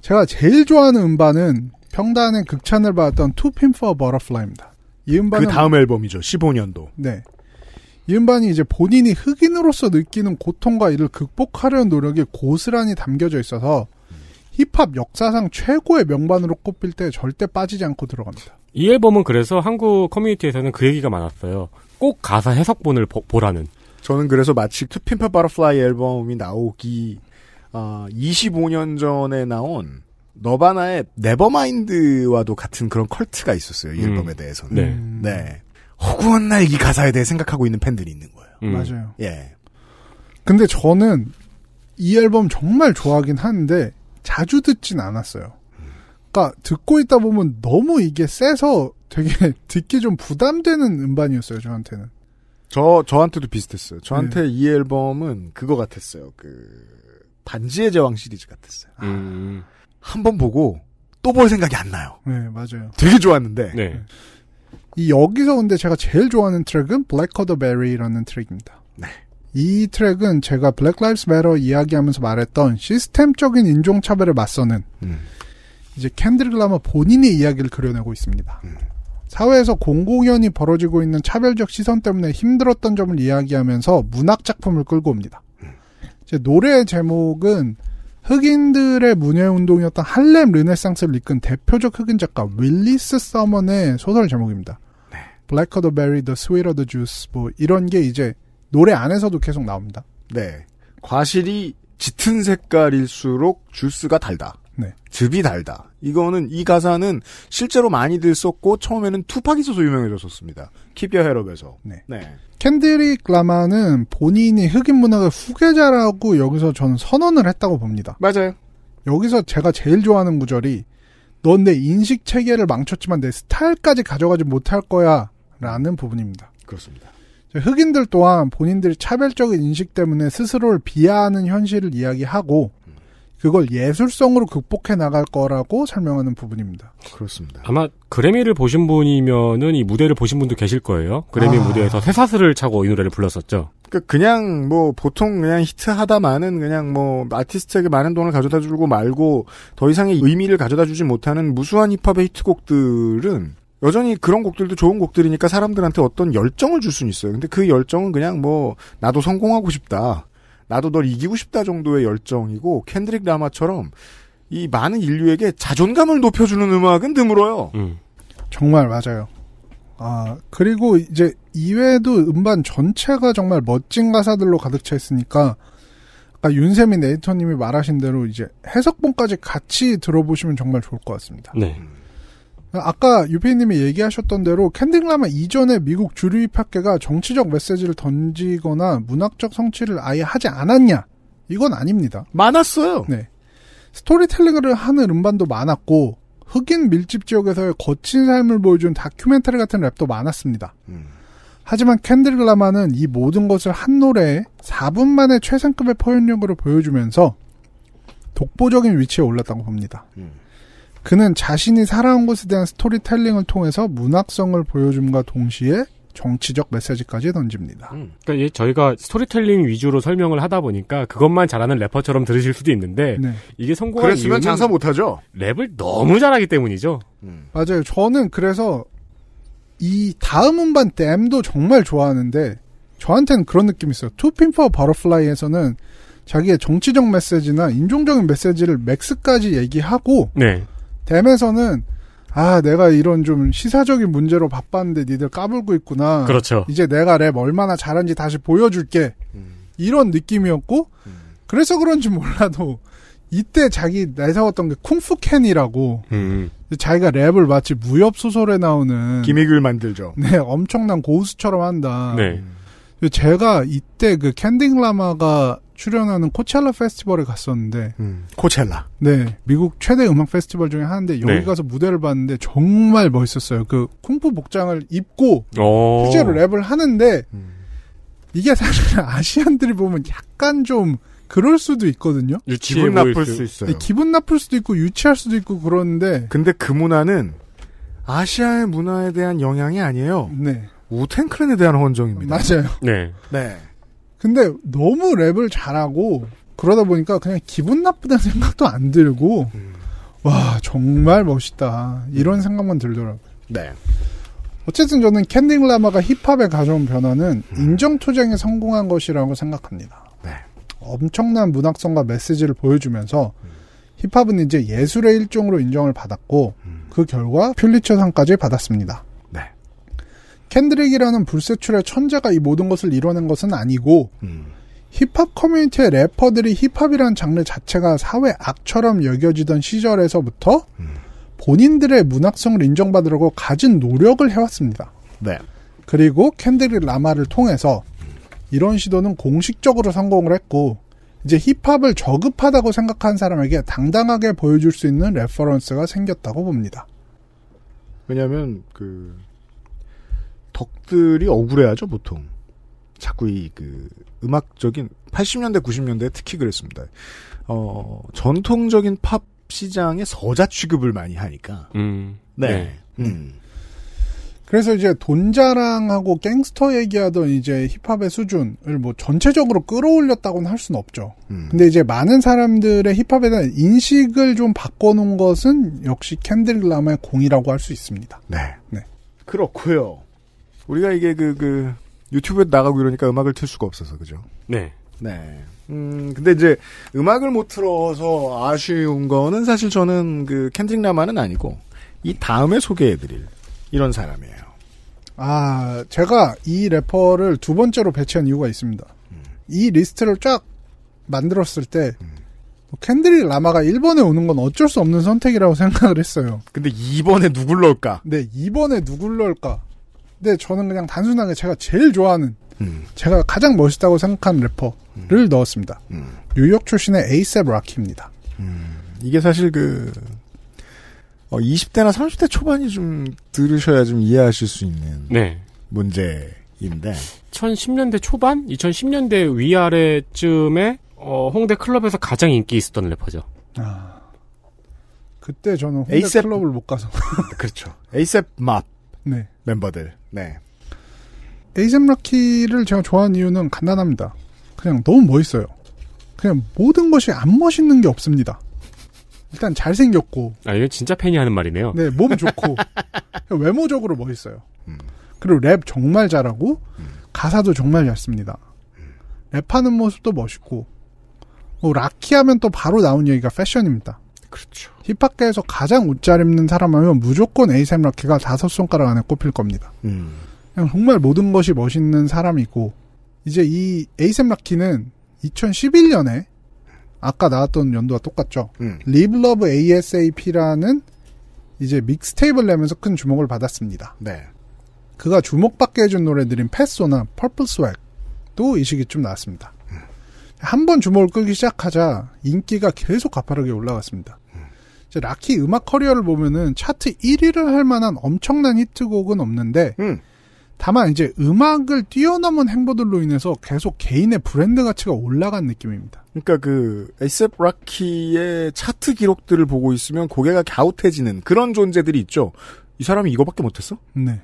제가 제일 좋아하는 음반은 평단의 극찬을 받았던 투핀포 버터플라이입니다. 이 음반은 그 다음 앨범이죠. 15년도. 네. 이은반이 이제 본인이 흑인으로서 느끼는 고통과 이를 극복하려는 노력이 고스란히 담겨져 있어서 힙합 역사상 최고의 명반으로 꼽힐 때 절대 빠지지 않고 들어갑니다. 이 앨범은 그래서 한국 커뮤니티에서는 그 얘기가 많았어요. 꼭 가사 해석본을 보, 라는 저는 그래서 마치 투핀파 바라플라이 앨범이 나오기 어, 25년 전에 나온 너바나의 네버마인드와도 같은 그런 컬트가 있었어요. 이 음. 앨범에 대해서는. 네. 네. 허구한 날이 가사에 대해 생각하고 있는 팬들이 있는 거예요. 음. 맞아요. 예. 근데 저는 이 앨범 정말 좋아하긴 하는데 자주 듣진 않았어요. 그러니까 듣고 있다 보면 너무 이게 세서 되게 *laughs* 듣기 좀 부담되는 음반이었어요 저한테는. 저 저한테도 비슷했어요. 저한테 네. 이 앨범은 그거 같았어요. 그 반지의 제왕 시리즈 같았어요. 아. 음. 한번 보고 또 볼 생각이 안 나요. 네 맞아요. 되게 좋았는데. 네. 이 여기서 근데 제가 제일 좋아하는 트랙은 블랙 허더베리라는 트랙입니다. 네. 이 트랙은 제가 블랙 라이브스 매러 이야기하면서 말했던 시스템적인 인종차별을 맞서는 음. 이제 캔들릭 라마 본인의 이야기를 그려내고 있습니다. 음. 사회에서 공공연히 벌어지고 있는 차별적 시선 때문에 힘들었던 점을 이야기하면서 문학 작품을 끌고 옵니다. 음. 제 노래의 제목은 흑인들의 문예운동이었던 할렘 르네상스를 이끈 대표적 흑인 작가 윌리스 서먼의 소설 제목입니다. Black the Berry, The Sweeter the Juice 뭐 이런 게 이제 노래 안에서도 계속 나옵니다. 네. 과실이 짙은 색깔일수록 주스가 달다. 네. 즙이 달다. 이거는 이 가사는 실제로 많이들 썼고 처음에는 투팍이 있어서 유명해졌었습니다. 키비어 헤럽에서. 네. 네. 캔드릭 라마는 본인이 흑인 문학의 후계자라고 여기서 저는 선언을 했다고 봅니다. 맞아요. 여기서 제가 제일 좋아하는 구절이 넌 내 인식 체계를 망쳤지만 내 스타일까지 가져가지 못할 거야. 라는 부분입니다. 그렇습니다. 흑인들 또한 본인들의 차별적인 인식 때문에 스스로를 비하하는 현실을 이야기하고 그걸 예술성으로 극복해 나갈 거라고 설명하는 부분입니다. 그렇습니다. 아마 그래미를 보신 분이면은 이 무대를 보신 분도 계실 거예요. 그래미 아... 무대에서 새사슬을 차고 이 노래를 불렀었죠. 그러니까 그냥 뭐 보통 그냥 히트하다마는 그냥 뭐 아티스트에게 많은 돈을 가져다 주고 말고 더 이상의 의미를 가져다 주지 못하는 무수한 힙합의 히트곡들은 여전히 그런 곡들도 좋은 곡들이니까 사람들한테 어떤 열정을 줄 수는 있어요. 근데 그 열정은 그냥 뭐 나도 성공하고 싶다. 나도 널 이기고 싶다 정도의 열정이고 캔드릭 라마처럼 이 많은 인류에게 자존감을 높여주는 음악은 드물어요. 음. 정말 맞아요. 아 그리고 이제 이외에도 음반 전체가 정말 멋진 가사들로 가득 차 있으니까 아까 윤세민 에디터님이 말하신 대로 이제 해석본까지 같이 들어보시면 정말 좋을 것 같습니다. 네. 음. 아까 유피님이 얘기하셨던 대로 캔딩라마 이전에 미국 주류 입학계가 정치적 메시지를 던지거나 문학적 성취를 아예 하지 않았냐? 이건 아닙니다. 많았어요. 네. 스토리텔링을 하는 음반도 많았고 흑인 밀집 지역에서의 거친 삶을 보여준 다큐멘터리 같은 랩도 많았습니다. 음. 하지만 캔들 라마는 이 모든 것을 한 노래에 4분 만에 최상급의 표현력으로 보여주면서 독보적인 위치에 올랐다고 봅니다. 음. 그는 자신이 살아온 것에 대한 스토리텔링을 통해서 문학성을 보여줌과 동시에 정치적 메시지까지 던집니다. 음, 그러니까 저희가 스토리텔링 위주로 설명을 하다 보니까 그것만 잘하는 래퍼처럼 들으실 수도 있는데 네. 이게 성공한 그랬으면 장사 못하죠. 랩을 너무 잘하기 때문이죠. 음. 맞아요. 저는 그래서 이 다음 음반 댐도 정말 좋아하는데 저한테는 그런 느낌이 있어요. 투핀 포 버터플라이에서는 자기의 정치적 메시지나 인종적인 메시지를 맥스까지 얘기하고 네. 댐에서는 아 내가 이런 좀 시사적인 문제로 바빴는데 니들 까불고 있구나. 그렇죠. 이제 내가 랩 얼마나 잘한지 다시 보여줄게. 음. 이런 느낌이었고 음. 그래서 그런지 몰라도 이때 자기 내세웠던 게 쿵푸캔이라고 음. 자기가 랩을 마치 무협 소설에 나오는 김희규 만들죠. 네, 엄청난 고수처럼 한다. 네. 음. 제가 이때 그 캔딩 라마가 출연하는 코첼라 페스티벌에 갔었는데 음, 코첼라 네 미국 최대 음악 페스티벌 중에 하나인데 네. 여기 네. 가서 무대를 봤는데 정말 멋있었어요 그 쿵푸 복장을 입고 오. 어. 실제로 랩을 하는데 음. 이게 사실 *laughs* 아시안들이 보면 약간 좀 그럴 수도 있거든요 기분 나쁠 수 있어요 네, 기분 나쁠 수도 있고 유치할 수도 있고 그런데 근데 그 문화는 아시아의 문화에 대한 영향이 아니에요 네 우텐클랜에 대한 헌정입니다 맞아요 네네 네. 근데 너무 랩을 잘하고 그러다 보니까 그냥 기분 나쁘다는 생각도 안 들고 음. 와 정말 멋있다 이런 생각만 들더라고요. 네. 어쨌든 저는 캔딩 라마가 힙합에 가져온 변화는 음. 인정투쟁에 성공한 것이라고 생각합니다. 네. 엄청난 문학성과 메시지를 보여주면서 음. 힙합은 이제 예술의 일종으로 인정을 받았고 음. 그 결과 퓰리처상까지 받았습니다. 캔드릭이라는 불세출의 천재가 이 모든 것을 이뤄낸 것은 아니고 음. 힙합 커뮤니티의 래퍼들이 힙합이란 장르 자체가 사회 악처럼 여겨지던 시절에서부터 음. 본인들의 문학성을 인정받으려고 가진 노력을 해왔습니다. 네. 그리고 캔드릭 라마를 통해서 이런 시도는 공식적으로 성공을 했고 이제 힙합을 저급하다고 생각한 사람에게 당당하게 보여줄 수 있는 레퍼런스가 생겼다고 봅니다. 왜냐하면 그 덕들이 억울해하죠 보통. 자꾸 이 그 음악적인 80년대 90년대 에 특히 그랬습니다. 어 전통적인 팝 시장의 서자 취급을 많이 하니까. 음. 네. 네. 음. 음. 그래서 이제 돈 자랑하고 갱스터 얘기하던 이제 힙합의 수준을 뭐 전체적으로 끌어올렸다고는 할 수는 없죠. 음. 근데 이제 많은 사람들의 힙합에 대한 인식을 좀 바꿔놓은 것은 역시 캔들 라마의 공이라고 할 수 있습니다. 네. 네. 그렇고요. 우리가 이게 그, 그, 유튜브에 나가고 이러니까 음악을 틀 수가 없어서, 그죠? 네. 네. 음, 근데 이제 음악을 못 틀어서 아쉬운 거는 사실 저는 그 캔딩 라마는 아니고 이 다음에 소개해드릴 이런 사람이에요. 아, 제가 이 래퍼를 두 번째로 배치한 이유가 있습니다. 이 리스트를 쫙 만들었을 때캔들이 음. 뭐 라마가 1번에 오는 건 어쩔 수 없는 선택이라고 *laughs* 생각을 했어요. 근데 2번에 누굴 넣을까? 네, 2번에 누굴 넣을까? 근데 네, 저는 그냥 단순하게 제가 제일 좋아하는 음. 제가 가장 멋있다고 생각한 래퍼를 음. 넣었습니다. 음. 뉴욕 출신의 에이셉 락키입니다. 음. 이게 사실 그 어, 20대나 30대 초반이 좀 들으셔야 좀 이해하실 수 있는 네. 문제인데 2010년대 초반, 2010년대 위아래쯤에 어, 홍대 클럽에서 가장 인기 있었던 래퍼죠. 아. 그때 저는 홍대 에이셉... 클럽을 못 가서 *laughs* 그렇죠. 에이셉 맙. 네. 멤버들. 네. 에이젠 락키를 제가 좋아하는 이유는 간단합니다. 그냥 너무 멋있어요. 그냥 모든 것이 안 멋있는 게 없습니다. 일단 잘생겼고. 아, 이건 진짜 팬이 하는 말이네요. 네, 몸 좋고. *laughs* 외모적으로 멋있어요. 음. 그리고 랩 정말 잘하고, 음. 가사도 정말 얇습니다 음. 랩하는 모습도 멋있고, 뭐, 락키 하면 또 바로 나온 얘기가 패션입니다. 그렇죠. 힙합계에서 가장 옷 잘 입는 사람하면 무조건 에이셈 락키가 다섯 손가락 안에 꼽힐 겁니다. 음. 그냥 정말 모든 것이 멋있는 사람이고 이제 이 에이셈 락키는 2011년에 아까 나왔던 연도와 똑같죠. 음. Live Love ASAP라는 이제 믹스테이블 내면서 큰 주목을 받았습니다. 네. 그가 주목받게 해준 노래들인 패소나 펄플 스웩도 이 시기쯤 나왔습니다. 음. 한번 주목을 끌기 시작하자 인기가 계속 가파르게 올라갔습니다. 락키 음악 커리어를 보면은 차트 1위를 할 만한 엄청난 히트곡은 없는데 음. 다만 이제 음악을 뛰어넘은 행보들로 인해서 계속 개인의 브랜드 가치가 올라간 느낌입니다. 그러니까 그 SF 락키의 차트 기록들을 보고 있으면 고개가 갸웃해지는 그런 존재들이 있죠. 이 사람이 이거밖에 못했어? 네.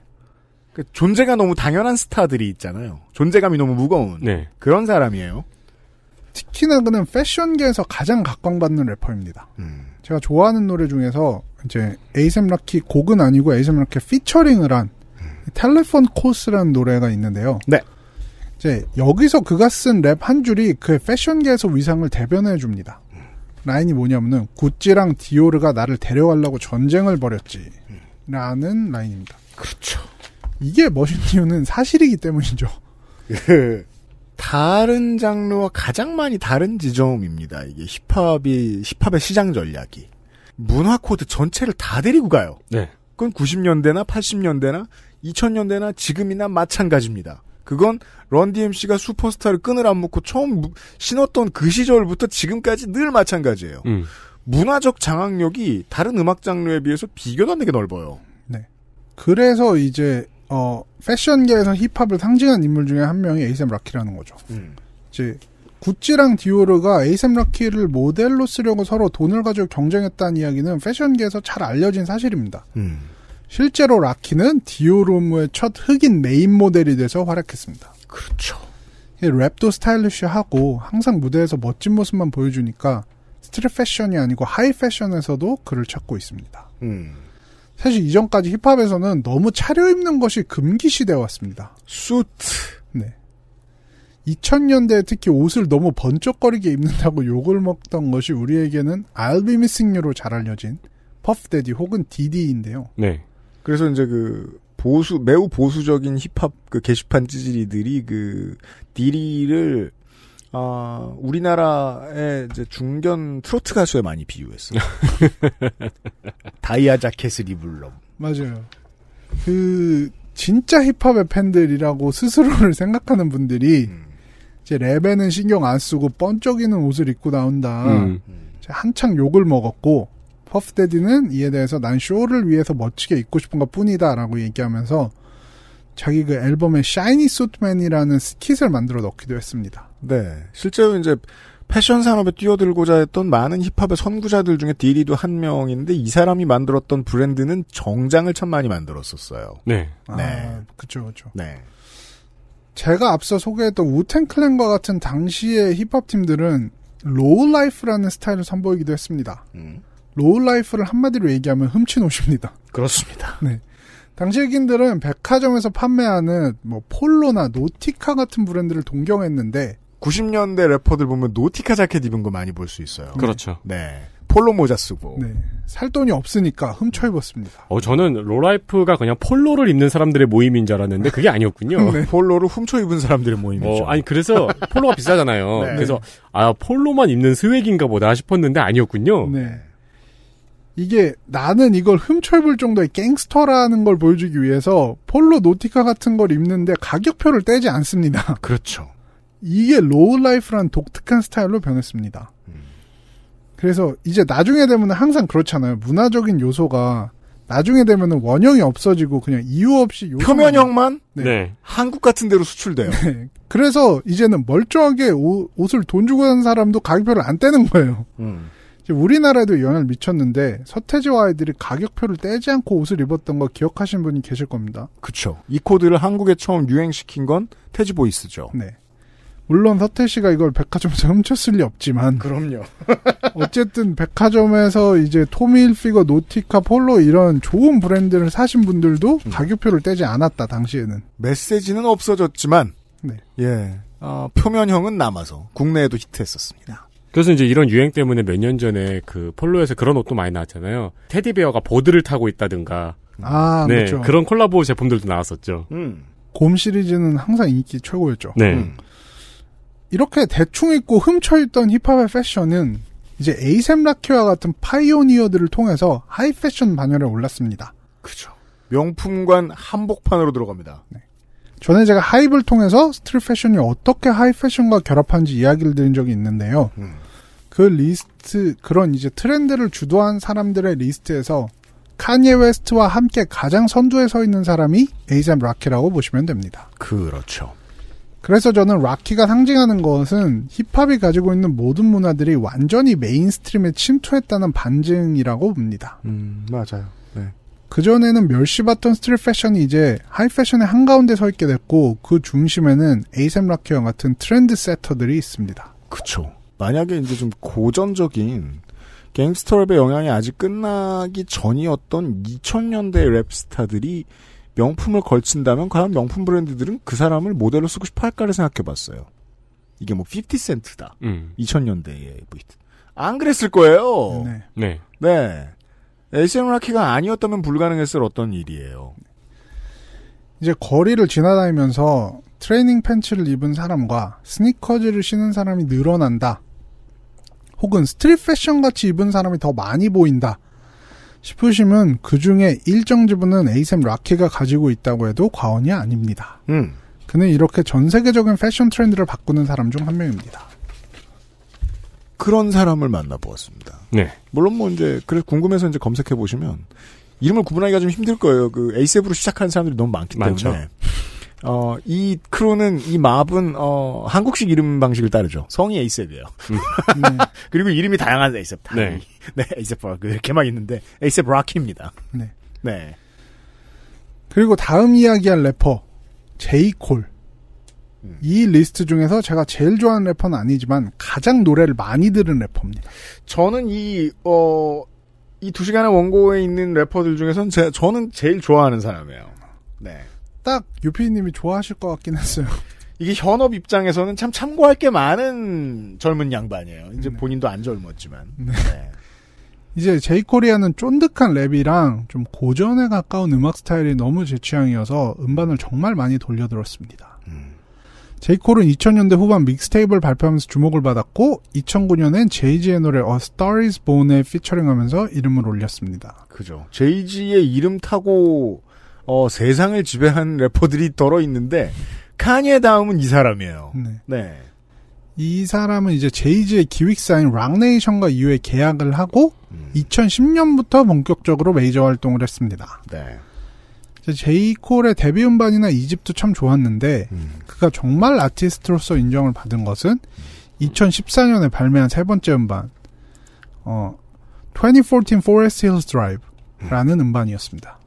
그 존재가 너무 당연한 스타들이 있잖아요. 존재감이 너무 무거운 네. 그런 사람이에요. 특히나 그는 패션계에서 가장 각광받는 래퍼입니다. 음. 제가 좋아하는 노래 중에서 이제 에이셈 락키 곡은 아니고 에이셈 락키 피처링을 한 텔레폰 코스라는 노래가 있는데요. 네. 이제 여기서 그가 쓴 랩 한 줄이 그의 패션계에서 위상을 대변해 줍니다. 라인이 뭐냐면은 구찌랑 디오르가 나를 데려가려고 전쟁을 벌였지라는 라인입니다. 그렇죠. 이게 멋있는 이유는 사실이기 때문이죠. *laughs* 예. 다른 장르와 가장 많이 다른 지점입니다. 이게 힙합이 힙합의 시장 전략이 문화 코드 전체를 다 데리고 가요. 네. 그건 90년대나 80년대나 2000년대나 지금이나 마찬가지입니다. 그건 런디엠씨가 슈퍼스타를 끈을 안 묶고 처음 신었던 그 시절부터 지금까지 늘 마찬가지예요. 음. 문화적 장악력이 다른 음악 장르에 비해서 비교도 안 되게 넓어요. 네. 그래서 이제 어, 패션계에서 힙합을 상징한 인물 중에 한 명이 에이셈 락키라는 거죠. 음. 이제 구찌랑 디오르가 에이셈 락키를 모델로 쓰려고 서로 돈을 가지고 경쟁했다는 이야기는 패션계에서 잘 알려진 사실입니다. 음. 실제로 락키는 디오르의 무첫 흑인 메인 모델이 돼서 활약했습니다. 그렇죠. 랩도 스타일리쉬하고 항상 무대에서 멋진 모습만 보여주니까 스트릿 패션이 아니고 하이 패션에서도 그를 찾고 있습니다. 음. 사실 이전까지 힙합에서는 너무 차려입는 것이 금기시되어 왔습니다. 수트. 네. 2000년대에 특히 옷을 너무 번쩍거리게 입는다고 *laughs* 욕을 먹던 것이 우리에게는 I'll be missing you로 잘 알려진 퍼프데디 혹은 디디인데요. 네. 그래서 이제 그 보수 매우 보수적인 힙합 그 게시판 찌질이들이 그 디리를 어, 우리나라의 이제 중견 트로트 가수에 많이 비유했어요. *laughs* 다이아 자켓을 입을 놈. 맞아요. 그 진짜 힙합의 팬들이라고 스스로를 생각하는 분들이 음. 이제 랩에는 신경 안 쓰고 번쩍이는 옷을 입고 나온다. 음. 한창 욕을 먹었고 퍼프데디는 이에 대해서 난 쇼를 위해서 멋지게 입고 싶은 것 뿐이다라고 얘기하면서 자기 그 앨범에 샤이니 소트맨이라는 스킷을 만들어 넣기도 했습니다. 네. 실제로 이제 패션 산업에 뛰어들고자 했던 많은 힙합의 선구자들 중에 디리도 한 명인데 이 사람이 만들었던 브랜드는 정장을 참 많이 만들었었어요. 네. 아, 네. 그쵸, 그쵸. 네. 제가 앞서 소개했던 우텐클랜과 같은 당시의 힙합 팀들은 로우라이프라는 스타일을 선보이기도 했습니다. 음. 로우라이프를 한마디로 얘기하면 훔친 옷입니다. 그렇습니다. 네. 당시 흑인들은 백화점에서 판매하는 뭐 폴로나 노티카 같은 브랜드를 동경했는데 90년대 래퍼들 보면 노티카 자켓 입은 거 많이 볼 수 있어요. 네. 그렇죠. 네. 폴로 모자 쓰고. 네. 살 돈이 없으니까 훔쳐 입었습니다. 어, 저는 로라이프가 그냥 폴로를 입는 사람들의 모임인 줄 알았는데 그게 아니었군요. *laughs* 네. 폴로를 훔쳐 입은 사람들의 모임이죠. 어, 아니 그래서 폴로가 비싸잖아요. *laughs* 네. 그래서 아 폴로만 입는 스웩인가 보다 싶었는데 아니었군요. 네. 이게 나는 이걸 흠철볼 정도의 갱스터라는 걸 보여주기 위해서 폴로 노티카 같은 걸 입는데 가격표를 떼지 않습니다. *laughs* 그렇죠. 이게 로우라이프란 독특한 스타일로 변했습니다. 음. 그래서 이제 나중에 되면 항상 그렇잖아요. 문화적인 요소가 나중에 되면 원형이 없어지고 그냥 이유 없이 표면형만 네. 네. 한국 같은 데로 수출돼요. *laughs* 네. 그래서 이제는 멀쩡하게 옷, 을돈 주고 사는 사람도 가격표를 안 떼는 거예요. 음. 우리나라도 영향을 미쳤는데 서태지와 아이들이 가격표를 떼지 않고 옷을 입었던 거 기억하시는 분이 계실 겁니다. 그쵸. 이 코드를 한국에 처음 유행시킨 건 태지보이스죠. 네. 물론 서태 씨가 이걸 백화점에서 *laughs* 훔쳤을 리 없지만 그럼요. *laughs* 어쨌든 백화점에서 이제 토밀피거, 노티카, 폴로 이런 좋은 브랜드를 사신 분들도 음. 가격표를 떼지 않았다 당시에는. 메시지는 없어졌지만 네. 예. 어, 표면형은 남아서 국내에도 히트했었습니다. 그래서 이제 이런 유행 때문에 몇 년 전에 그 폴로에서 그런 옷도 많이 나왔잖아요. 테디베어가 보드를 타고 있다든가. 아, 네. 그렇죠. 그런 콜라보 제품들도 나왔었죠. 음. 곰 시리즈는 항상 인기 최고였죠. 네. 음. 이렇게 대충 입고 훔쳐있던 힙합의 패션은 이제 에이셈 라키와 같은 파이오니어들을 통해서 하이 패션 반열에 올랐습니다. 그죠. 명품관 한복판으로 들어갑니다. 네. 전에 제가 하이브를 통해서 스트릿 패션이 어떻게 하이 패션과 결합한지 이야기를 드린 적이 있는데요. 음. 그 리스트 그런 이제 트렌드를 주도한 사람들의 리스트에서 카니에 웨스트와 함께 가장 선두에 서 있는 사람이 에이잠 락키라고 보시면 됩니다. 그렇죠. 그래서 저는 락키가 상징하는 것은 힙합이 가지고 있는 모든 문화들이 완전히 메인스트림에 침투했다는 반증이라고 봅니다. 음, 맞아요. 네. 그전에는 멸시받던 스트릿 패션이 이제 하이 패션의 한가운데 서 있게 됐고 그 중심에는 에이셈 락키와 같은 트렌드 세터들이 있습니다. 그쵸. 만약에 이제 좀 고전적인 갱스터랩의 영향이 아직 끝나기 전이었던 2000년대 랩스타들이 명품을 걸친다면 과연 명품 브랜드들은 그 사람을 모델로 쓰고 싶어 할까를 생각해 봤어요. 이게 뭐 50센트다. 음. 2000년대에. 안 그랬을 거예요. 네. 네. 네. SM 라키가 아니었다면 불가능했을 어떤 일이에요. 이제 거리를 지나다니면서 트레이닝 팬츠를 입은 사람과 스니커즈를 신은 사람이 늘어난다. 혹은 스트릿 패션 같이 입은 사람이 더 많이 보인다. 싶으시면 그 중에 일정 지분은 에이셈 라키가 가지고 있다고 해도 과언이 아닙니다. 음. 그는 이렇게 전 세계적인 패션 트렌드를 바꾸는 사람 중 한 명입니다. 그런 사람을 만나보았습니다. 네. 물론 뭐 이제 그래 궁금해서 이제 검색해 보시면 이름을 구분하기가 좀 힘들 거예요. 그 에이셉으로 시작하는 사람들이 너무 많기 때문에. 많죠. 어, 이크로는이 맙은, 어, 한국식 이름 방식을 따르죠. 성이 에이셉이에요. 음. *laughs* 그리고 이름이 다양한 에이셉. 네. 네, 에이셉 락, 뭐, 이렇게만 있는데, 에이셉 라키입니다 네. 네. 그리고 다음 이야기할 래퍼, 제이콜. 음. 이 리스트 중에서 제가 제일 좋아하는 래퍼는 아니지만 가장 노래를 많이 들은 래퍼입니다. 저는 이, 어, 이 두 시간의 원고에 있는 래퍼들 중에서는 제, 저는 제일 좋아하는 사람이에요. 네. 딱 유피님이 좋아하실 것 같긴 했어요. *laughs* 이게 현업 입장에서는 참 참고할 게 많은 젊은 양반이에요. 이제 네. 본인도 안 젊었지만. 네. 네. *laughs* 이제 제이코리아는 쫀득한 랩이랑 좀 고전에 가까운 음악 스타일이 너무 제 취향이어서 음반을 정말 많이 돌려들었습니다. 음. 제이콜은 2000년대 후반 믹스테이블 발표하면서 주목을 받았고 2009년엔 제이지의 노래 A Star Is Born에 피처링하면서 이름을 올렸습니다. 그죠. 제이지의 이름 타고 어, 세상을 지배한 래퍼들이 덜어 있는데 칸니 다음은 이 사람이에요. 네. 네. 이 사람은 이제 제이지의 기획사인 락네이션과 이후에 계약을 하고 음. 2010년부터 본격적으로 메이저 활동을 했습니다. 네. 제이콜의 데뷔 음반이나 이집트참 좋았는데 음. 그가 정말 아티스트로서 인정을 받은 것은 2014년에 발매한 세 번째 음반 어, 2014 Forest Hills Drive라는 음. 반이었습니다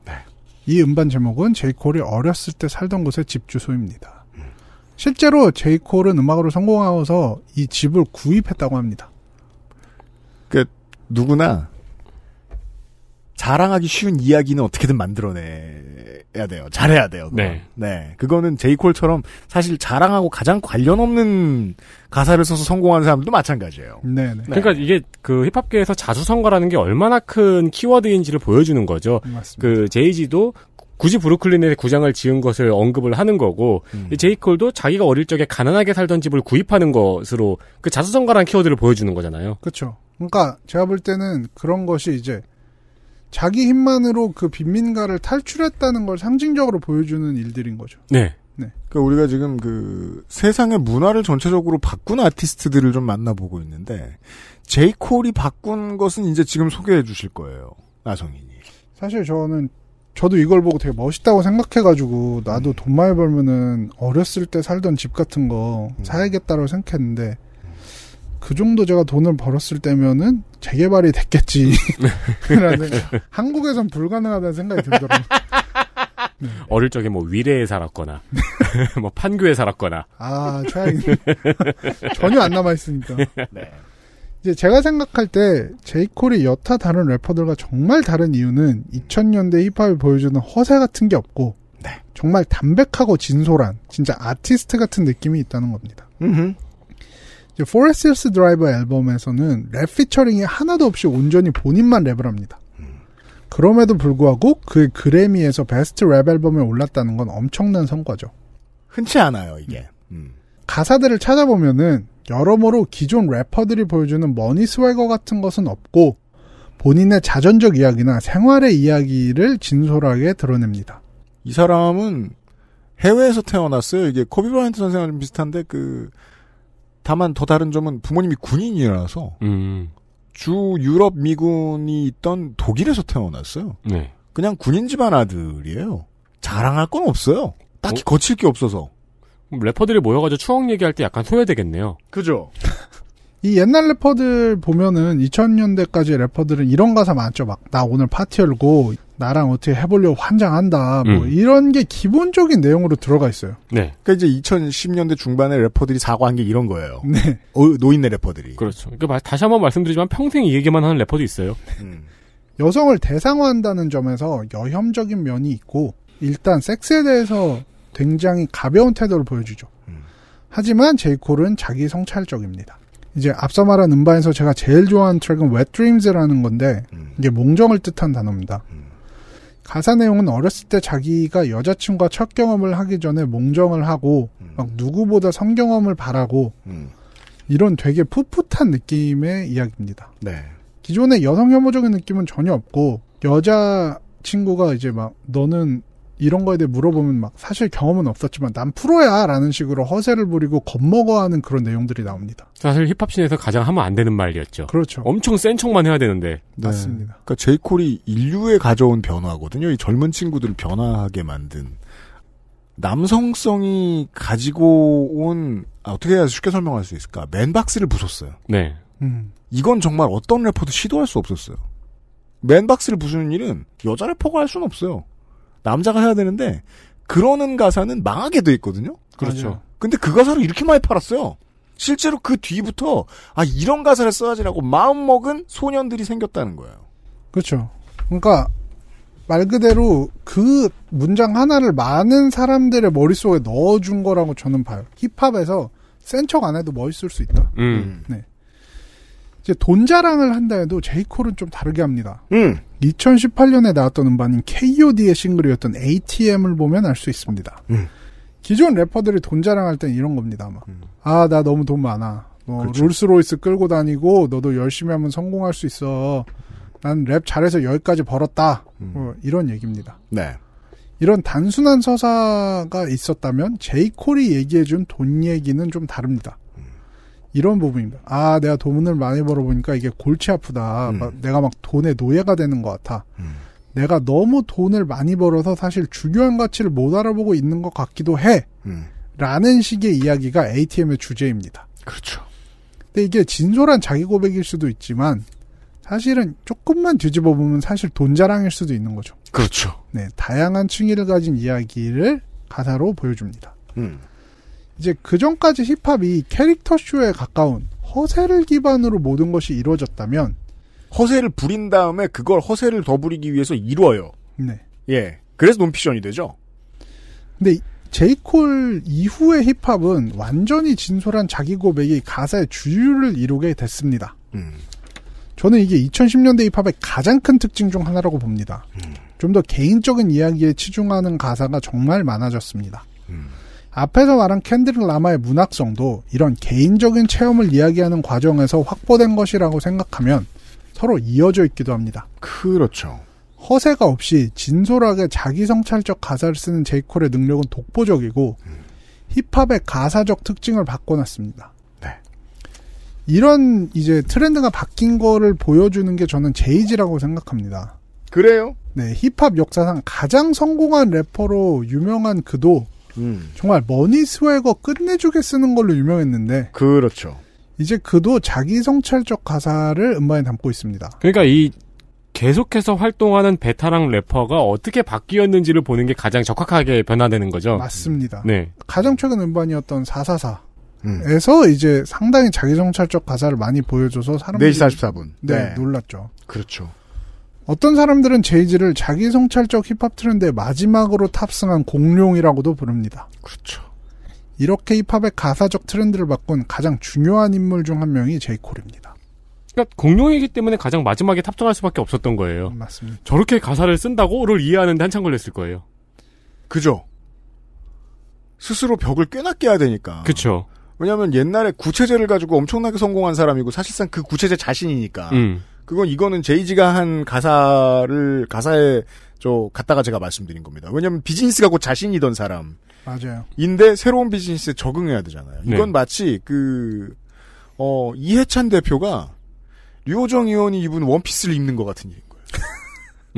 이 음반 제목은 제이콜이 어렸을 때 살던 곳의 집 주소입니다. 음. 실제로 제이콜은 음악으로 성공하고서 이 집을 구입했다고 합니다. 그 누구나 자랑하기 쉬운 이야기는 어떻게든 만들어내 해야 돼요. 잘해야 돼요. 네. 네. 그거는 제이콜처럼 사실 자랑하고 가장 관련 없는 가사를 써서 성공한 사람도 마찬가지예요. 네, 네. 네. 그러니까 이게 그 힙합계에서 자수성가라는 게 얼마나 큰 키워드인지를 보여주는 거죠. 맞습니다. 그 제이지도 굳이 브루클린에 구장을 지은 것을 언급을 하는 거고 음. 제이콜도 자기가 어릴 적에 가난하게 살던 집을 구입하는 것으로 그 자수성가라는 키워드를 보여주는 거잖아요. 그렇죠. 그러니까 제가 볼 때는 그런 것이 이제 자기 힘만으로 그 빈민가를 탈출했다는 걸 상징적으로 보여주는 일들인 거죠. 네. 네. 그러니까 우리가 지금 그 세상의 문화를 전체적으로 바꾼 아티스트들을 좀 만나보고 있는데 제이콜이 바꾼 것은 이제 지금 소개해 주실 거예요. 나성인이. 사실 저는 저도 이걸 보고 되게 멋있다고 생각해가지고 나도 음. 돈 많이 벌면은 어렸을 때 살던 집 같은 거 음. 사야겠다고 라 생각했는데 그 정도 제가 돈을 벌었을 때면은 재개발이 됐겠지. *laughs* 라는 한국에선 불가능하다는 생각이 들더라고요. 네. 어릴 적에 뭐 위례에 살았거나 *laughs* 뭐 판교에 살았거나 아 최악이 전혀 안 남아 있으니까 네. 이제 제가 생각할 때 제이콜이 여타 다른 래퍼들과 정말 다른 이유는 2000년대 힙합을 보여주는 허세 같은 게 없고 네. 정말 담백하고 진솔한 진짜 아티스트 같은 느낌이 있다는 겁니다. 이제 포레스 힐스 드라이버 앨범에서는 랩 피처링이 하나도 없이 온전히 본인만 랩을 합니다. 그럼에도 불구하고 그 그래미에서 베스트 랩 앨범에 올랐다는 건 엄청난 성과죠. 흔치 않아요, 이게. 음. 음. 가사들을 찾아보면은 여러모로 기존 래퍼들이 보여주는 머니 스웨거 같은 것은 없고 본인의 자전적 이야기나 생활의 이야기를 진솔하게 드러냅니다. 이 사람은 해외에서 태어났어요. 이게 코비 브라이언트 선생과랑 비슷한데 그 다만 더 다른 점은 부모님이 군인이라서 음. 주 유럽 미군이 있던 독일에서 태어났어요. 네. 그냥 군인 집안 아들이에요. 자랑할 건 없어요. 딱히 어? 거칠 게 없어서. 래퍼들이 모여가지고 추억 얘기할 때 약간 소외되겠네요. 그죠? 이 옛날 래퍼들 보면은 2000년대까지 래퍼들은 이런 가사 많죠. 막, 나 오늘 파티 열고, 나랑 어떻게 해보려고 환장한다. 뭐 음. 이런 게 기본적인 내용으로 들어가 있어요. 네. 그러니까 이제 2010년대 중반에 래퍼들이 사과한 게 이런 거예요. 네. 어, 노인네 래퍼들이. 그렇죠. 그러니까 다시 한번 말씀드리지만 평생 이 얘기만 하는 래퍼도 있어요. 음. 여성을 대상화한다는 점에서 여혐적인 면이 있고 일단 섹스에 대해서 굉장히 가벼운 태도를 보여주죠. 음. 하지만 제이콜은 자기 성찰적입니다. 이제 앞서 말한 음반에서 제가 제일 좋아하는 트랙은 Wet Dreams라는 건데 음. 이게 몽정을 뜻한 단어입니다. 음. 가사 내용은 어렸을 때 자기가 여자친구와 첫 경험을 하기 전에 몽정을 하고 음. 막 누구보다 성경험을 바라고 음. 이런 되게 풋풋한 느낌의 이야기입니다. 네. 기존의 여성 혐오적인 느낌은 전혀 없고 여자 친구가 이제 막 너는 이런 거에 대해 물어보면 막 사실 경험은 없었지만 난 프로야 라는 식으로 허세를 부리고 겁먹어 하는 그런 내용들이 나옵니다. 사실 힙합씬에서 가장 하면 안 되는 말이었죠. 그렇죠. 엄청 센 척만 해야 되는데. 네. 맞습니다. 그러니까 제이콜이 인류에 가져온 변화거든요. 이 젊은 친구들 변화하게 만든 남성성이 가지고 온 아, 어떻게 해야 쉽게 설명할 수 있을까? 맨박스를 부쉈어요. 네. 음. 이건 정말 어떤 래퍼도 시도할 수 없었어요. 맨박스를 부수는 일은 여자 래퍼가 할 수는 없어요. 남자가 해야 되는데 그러는 가사는 망하게 돼 있거든요. 그렇죠. 맞아요. 근데 그 가사를 이렇게 많이 팔았어요. 실제로 그 뒤부터 아 이런 가사를 써야지라고 마음 먹은 소년들이 생겼다는 거예요. 그렇죠. 그러니까 말 그대로 그 문장 하나를 많은 사람들의 머릿속에 넣어준 거라고 저는 봐요. 힙합에서 센 척 안 해도 멋있을 수 있다. 음. 네. 이제 돈 자랑을 한다 해도 제이콜은 좀 다르게 합니다. 음. 2018년에 나왔던 음반인 KOD의 싱글이었던 ATM을 보면 알 수 있습니다. 음. 기존 래퍼들이 돈 자랑할 땐 이런 겁니다. 막. 음. 아, 나 너무 돈 많아. 너 그렇죠. 롤스로이스 끌고 다니고 너도 열심히 하면 성공할 수 있어. 난 랩 잘해서 여기까지 벌었다. 음. 뭐 이런 얘기입니다. 네. 이런 단순한 서사가 있었다면 제이콜이 얘기해준 돈 얘기는 좀 다릅니다. 이런 부분입니다. 아, 내가 돈을 많이 벌어보니까 이게 골치 아프다. 음. 막 내가 막 돈의 노예가 되는 것 같아. 음. 내가 너무 돈을 많이 벌어서 사실 중요한 가치를 못 알아보고 있는 것 같기도 해. 음. 라는 식의 이야기가 ATM의 주제입니다. 그렇죠. 근데 이게 진솔한 자기 고백일 수도 있지만 사실은 조금만 뒤집어 보면 사실 돈 자랑일 수도 있는 거죠. 그렇죠. 네, 다양한 층위를 가진 이야기를 가사로 보여줍니다. 음. 이제 그 전까지 힙합이 캐릭터 쇼에 가까운 허세를 기반으로 모든 것이 이루어졌다면 허세를 부린 다음에 그걸 허세를 더 부리기 위해서 이뤄요. 네. 예. 그래서 논피션이 되죠. 근데 제이콜 이후의 힙합은 완전히 진솔한 자기 고백이 가사의 주류를 이루게 됐습니다. 음. 저는 이게 2010년대 힙합의 가장 큰 특징 중 하나라고 봅니다. 음. 좀더 개인적인 이야기에 치중하는 가사가 정말 많아졌습니다. 앞에서 말한 캔디를 라마의 문학성도 이런 개인적인 체험을 이야기하는 과정에서 확보된 것이라고 생각하면 서로 이어져 있기도 합니다. 그렇죠. 허세가 없이 진솔하게 자기 성찰적 가사를 쓰는 제이콜의 능력은 독보적이고 음. 힙합의 가사적 특징을 바꿔놨습니다. 네. 이런 이제 트렌드가 바뀐 거를 보여주는 게 저는 제이지라고 생각합니다. 그래요? 네, 힙합 역사상 가장 성공한 래퍼로 유명한 그도 음. 정말 머니 스웨거 끝내주게 쓰는 걸로 유명했는데 그렇죠. 이제 그도 자기 성찰적 가사를 음반에 담고 있습니다. 그러니까 이 계속해서 활동하는 베타랑 래퍼가 어떻게 바뀌었는지를 보는 게 가장 적확하게 변화되는 거죠. 맞습니다. 네. 가장 최근 음반이었던 444. 에서 음. 이제 상당히 자기 성찰적 가사를 많이 보여줘서 사람들이 4시 44분. 네, 네. 놀랐죠. 그렇죠. 어떤 사람들은 제이지를 자기 성찰적 힙합 트렌드의 마지막으로 탑승한 공룡이라고도 부릅니다. 그렇죠. 이렇게 힙합의 가사적 트렌드를 바꾼 가장 중요한 인물 중 한 명이 제이콜입니다. 그러니까 공룡이기 때문에 가장 마지막에 탑승할 수밖에 없었던 거예요. 음, 맞습니다. 저렇게 가사를 쓴다고를 이해하는데 한참 걸렸을 거예요. 그죠. 스스로 벽을 꽤나 깨야 되니까. 그렇죠. 왜냐하면 옛날에 구체제를 가지고 엄청나게 성공한 사람이고 사실상 그 구체제 자신이니까. 음. 그건 이거는 제이지가 한 가사를 가사에 저갖다가 제가 말씀드린 겁니다. 왜냐하면 비즈니스가 곧 자신이던 사람. 맞아요. 인데 새로운 비즈니스에 적응해야 되잖아요. 네. 이건 네. 마치 그 어, 이해찬 대표가 류호정 의원이 입은 원피스를 입는 것 같은 일인 거예요.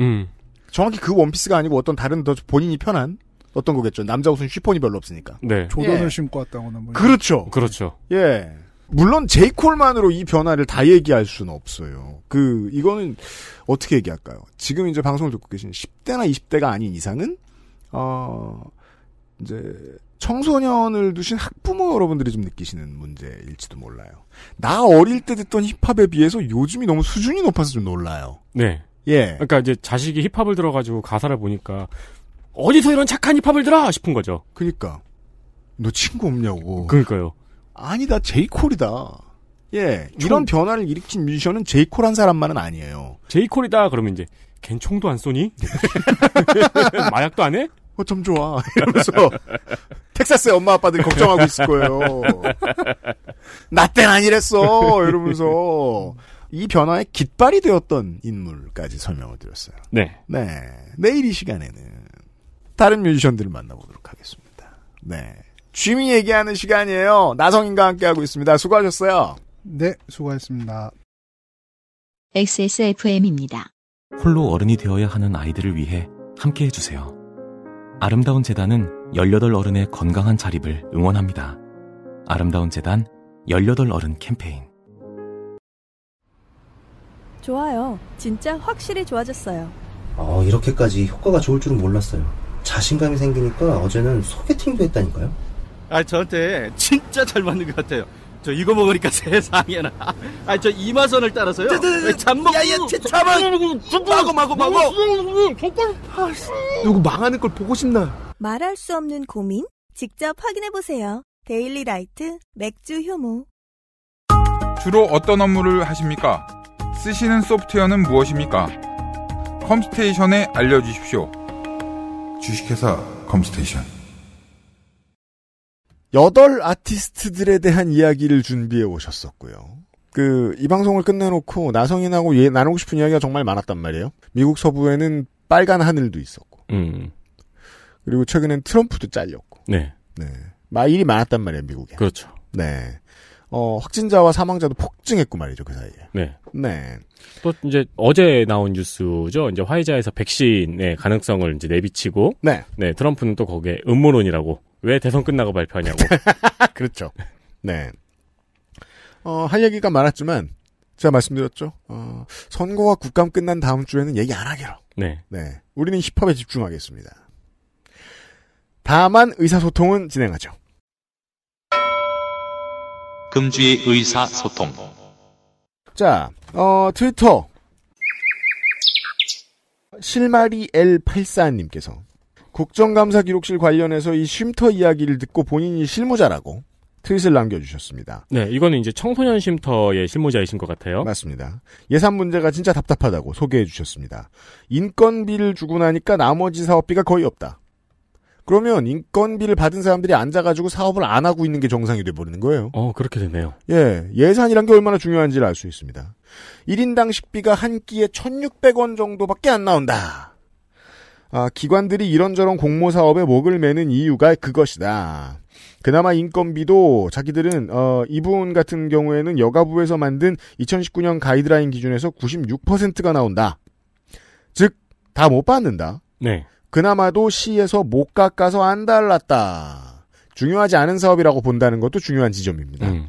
*laughs* 음. 정확히 그 원피스가 아니고 어떤 다른 더 본인이 편한 어떤 거겠죠. 남자 옷은 쉬폰이 별로 없으니까. 네. 조던을 예. 신고 왔다거나 뭐. 그렇죠. 그렇죠. 예. 물론 제이콜만으로 이 변화를 다 얘기할 수는 없어요. 그 이거는 어떻게 얘기할까요? 지금 이제 방송을 듣고 계신 10대나 20대가 아닌 이상은 어 이제 청소년을 두신 학부모 여러분들이 좀 느끼시는 문제일지도 몰라요. 나 어릴 때 듣던 힙합에 비해서 요즘이 너무 수준이 높아서 좀 놀라요. 네. 예. 그러니까 이제 자식이 힙합을 들어가지고 가사를 보니까 어디서 이런 착한 힙합을 들어 싶은 거죠. 그러니까 너 친구 없냐고. 그러니까요. 아니다 제이콜이다. 예, 이런 변화를 일으킨 뮤지션은 제이콜 한 사람만은 아니에요. 제이콜이다 그러면 이제 걘 총도 안 쏘니? *laughs* 마약도 안 해? 어좀 좋아 *laughs* 이러면서 텍사스의 엄마 아빠들이 걱정하고 있을 거예요. 나땐 아니랬어 이러면서 이 변화의 깃발이 되었던 인물까지 설명을 드렸어요. 네. 네. 내일 이 시간에는 다른 뮤지션들을 만나보도록 하겠습니다. 네. 취미 얘기하는 시간이에요. 나성인과 함께하고 있습니다. 수고하셨어요. 네, 수고하셨습니다 XSFM입니다. 홀로 어른이 되어야 하는 아이들을 위해 함께 해주세요. 아름다운 재단은 18 어른의 건강한 자립을 응원합니다. 아름다운 재단 18 어른 캠페인. 좋아요. 진짜 확실히 좋아졌어요. 어, 이렇게까지 효과가 좋을 줄은 몰랐어요. 자신감이 생기니까 어제는 소개팅도 했다니까요. 아 저한테 진짜 잘 맞는 것 같아요. 저 이거 먹으니까 *laughs* 세상에나. 아저 이마선을 따라서요. 잠먹. 야야 잠만. 마고 마고 마고. 누구 망하는 걸 보고 싶나? 말할 수 없는 고민 직접 확인해 보세요. 데일리 라이트 맥주 효모. 주로 어떤 업무를 하십니까? 쓰시는 소프트웨어는 무엇입니까? 컴스테이션에 알려주십시오. 주식회사 컴스테이션. 여덟 아티스트들에 대한 이야기를 준비해 오셨었고요. 그, 이 방송을 끝내놓고 나성인하고 예, 나누고 싶은 이야기가 정말 많았단 말이에요. 미국 서부에는 빨간 하늘도 있었고. 음. 그리고 최근엔 트럼프도 잘렸고. 네. 네. 일이 많았단 말이에요, 미국에. 그렇죠. 네. 어, 확진자와 사망자도 폭증했고 말이죠, 그 사이에. 네. 네. 또 이제 어제 나온 뉴스죠. 이제 화이자에서 백신의 가능성을 이제 내비치고. 네. 네, 트럼프는 또 거기에 음모론이라고. 왜 대선 끝나고 발표하냐고. *laughs* 그렇죠. 네. 어, 할 얘기가 많았지만, 제가 말씀드렸죠. 어, 선거와 국감 끝난 다음 주에는 얘기 안 하기로. 네. 네. 우리는 힙합에 집중하겠습니다. 다만 의사소통은 진행하죠. 금주의 의사소통. 자, 어, 트위터. 실마리 L84님께서 국정감사 기록실 관련해서 이 쉼터 이야기를 듣고 본인이 실무자라고 트윗을 남겨주셨습니다. 네, 이거는 이제 청소년 쉼터의 실무자이신 것 같아요. 맞습니다. 예산 문제가 진짜 답답하다고 소개해 주셨습니다. 인건비를 주고 나니까 나머지 사업비가 거의 없다. 그러면 인건비를 받은 사람들이 앉아가지고 사업을 안 하고 있는 게 정상이 돼버리는 거예요. 어, 그렇게 되네요. 예, 예산이란 게 얼마나 중요한지를 알 수 있습니다. 1인당 식비가 한 끼에 1,600원 정도밖에 안 나온다. 아, 기관들이 이런저런 공모 사업에 목을 매는 이유가 그것이다. 그나마 인건비도 자기들은 어, 이분 같은 경우에는 여가부에서 만든 2019년 가이드라인 기준에서 96%가 나온다. 즉 다 못 받는다. 네. 그나마도 시에서 못 깎아서 안 달랐다. 중요하지 않은 사업이라고 본다는 것도 중요한 지점입니다. 음.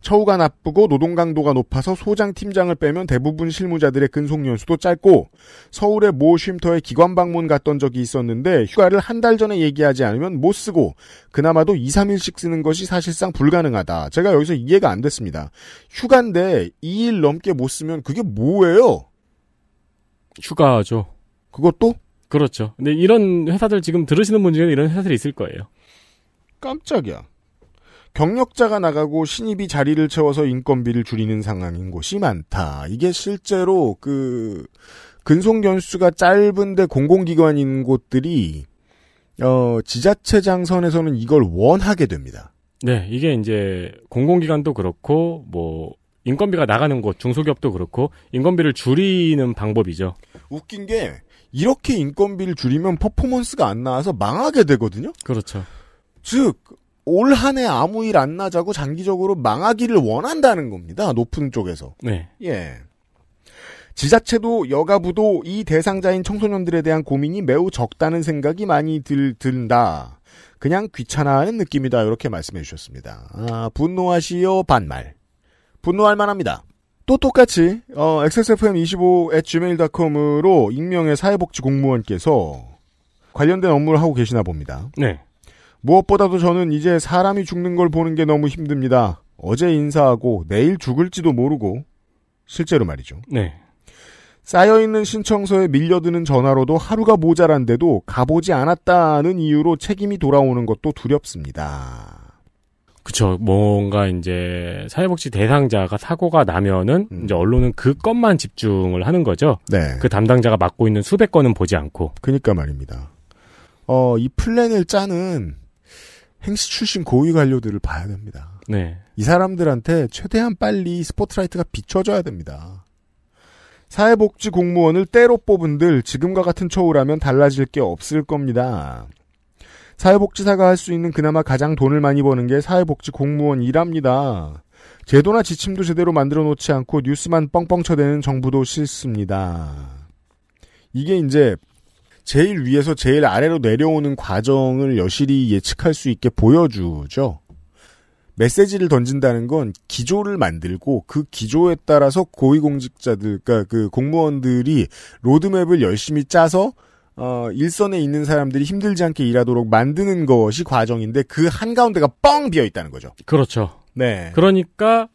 처우가 나쁘고 노동 강도가 높아서 소장 팀장을 빼면 대부분 실무자들의 근속 연수도 짧고 서울의 모 쉼터에 기관 방문 갔던 적이 있었는데 휴가를 한 달 전에 얘기하지 않으면 못 쓰고 그나마도 2, 3일씩 쓰는 것이 사실상 불가능하다. 제가 여기서 이해가 안 됐습니다. 휴가인데 2일 넘게 못 쓰면 그게 뭐예요? 휴가죠. 그것도? 그렇죠. 근데 이런 회사들 지금 들으시는 분 중에 이런 회사들이 있을 거예요. 깜짝이야. 경력자가 나가고 신입이 자리를 채워서 인건비를 줄이는 상황인 곳이 많다. 이게 실제로 그 근속연수가 짧은데 공공기관인 곳들이 어, 지자체장 선에서는 이걸 원하게 됩니다. 네, 이게 이제 공공기관도 그렇고 뭐 인건비가 나가는 곳 중소기업도 그렇고 인건비를 줄이는 방법이죠. 웃긴 게 이렇게 인건비를 줄이면 퍼포먼스가 안 나와서 망하게 되거든요. 그렇죠. 즉 올한해 아무 일 안 나자고 장기적으로 망하기를 원한다는 겁니다. 높은 쪽에서. 네. 예. 지자체도 여가부도 이 대상자인 청소년들에 대한 고민이 매우 적다는 생각이 많이 들, 든다. 그냥 귀찮아하는 느낌이다. 이렇게 말씀해 주셨습니다. 아, 분노하시오 반말. 분노할 만합니다. 또 똑같이 어, xsfm25@gmail.com으로 익명의 사회복지 공무원께서 관련된 업무를 하고 계시나 봅니다. 네. 무엇보다도 저는 이제 사람이 죽는 걸 보는 게 너무 힘듭니다. 어제 인사하고 내일 죽을지도 모르고 실제로 말이죠. 네. 쌓여있는 신청서에 밀려드는 전화로도 하루가 모자란데도 가보지 않았다는 이유로 책임이 돌아오는 것도 두렵습니다. 그쵸. 뭔가 이제 사회복지 대상자가 사고가 나면은 음. 이제 언론은 그것만 집중을 하는 거죠. 네. 그 담당자가 맡고 있는 수백 건은 보지 않고. 그니까 말입니다. 어, 이 플랜을 짜는 행시 출신 고위 관료들을 봐야 됩니다. 네. 이 사람들한테 최대한 빨리 스포트라이트가 비춰져야 됩니다. 사회복지 공무원을 때로 뽑은들 지금과 같은 처우라면 달라질 게 없을 겁니다. 사회복지사가 할 수 있는 그나마 가장 돈을 많이 버는 게 사회복지 공무원이랍니다. 제도나 지침도 제대로 만들어 놓지 않고 뉴스만 뻥뻥 쳐대는 정부도 싫습니다. 이게 이제 제일 위에서 제일 아래로 내려오는 과정을 여실히 예측할 수 있게 보여주죠. 메시지를 던진다는 건 기조를 만들고 그 기조에 따라서 고위공직자들, 그러니까 그 공무원들이 로드맵을 열심히 짜서 어, 일선에 있는 사람들이 힘들지 않게 일하도록 만드는 것이 과정인데 그 한가운데가 뻥 비어 있다는 거죠. 그렇죠. 네. 그러니까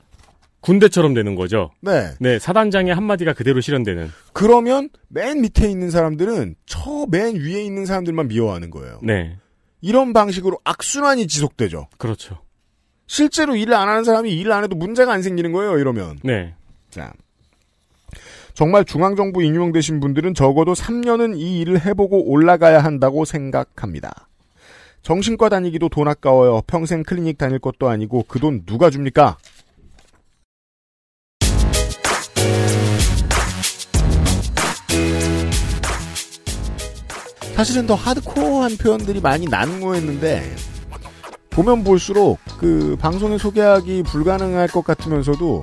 군대처럼 되는 거죠. 네. 네, 사단장의 한마디가 그대로 실현되는. 그러면 맨 밑에 있는 사람들은 저 맨 위에 있는 사람들만 미워하는 거예요. 네. 이런 방식으로 악순환이 지속되죠. 그렇죠. 실제로 일을 안 하는 사람이 일을 안 해도 문제가 안 생기는 거예요, 이러면. 네. 자. 정말 중앙정부 임용되신 분들은 적어도 3년은 이 일을 해보고 올라가야 한다고 생각합니다. 정신과 다니기도 돈 아까워요. 평생 클리닉 다닐 것도 아니고 그 돈 누가 줍니까? 사실은 더 하드코어한 표현들이 많이 나누어있는데 보면 볼수록 그 방송에 소개하기 불가능할 것 같으면서도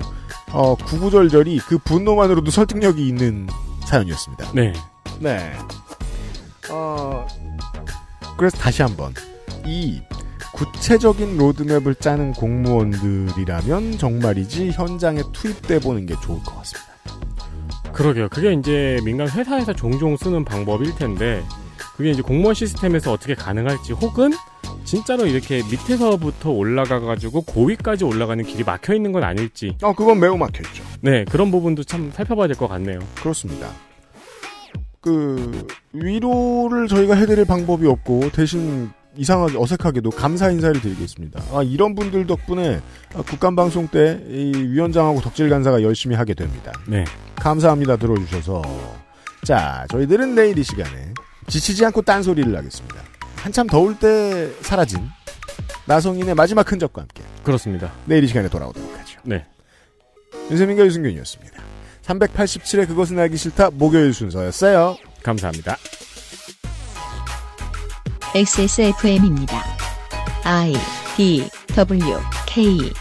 어, 구구절절이 그 분노만으로도 설득력이 있는 사연이었습니다. 네. 네. 어, 그래서 다시 한번 이 구체적인 로드맵을 짜는 공무원들이라면 정말이지 현장에 투입돼 보는 게 좋을 것 같습니다. 그러게요. 그게 이제 민간 회사에서 종종 쓰는 방법일 텐데 그게 이제 공무원 시스템에서 어떻게 가능할지 혹은 진짜로 이렇게 밑에서부터 올라가가지고 고위까지 올라가는 길이 막혀 있는 건 아닐지. 어, 그건 매우 막혀 있죠. 네, 그런 부분도 참 살펴봐야 될 것 같네요. 그렇습니다. 그 위로를 저희가 해드릴 방법이 없고 대신 이상하게 어색하게도 감사 인사를 드리겠습니다. 아, 이런 분들 덕분에 국감 방송 때이 위원장하고 덕질 간사가 열심히 하게 됩니다. 네, 감사합니다 들어주셔서. 자, 저희들은 내일 이 시간에 지치지 않고 딴소리를 하겠습니다. 한참 더울 때 사라진 나성인의 마지막 흔적과 함께 그렇습니다. 내일 이 시간에 돌아오도록 하죠. 네. 윤세민과 유승균이었습니다. 387회 그것은 알기 싫다 목요일 순서였어요. 감사합니다. XSFM입니다. I D W K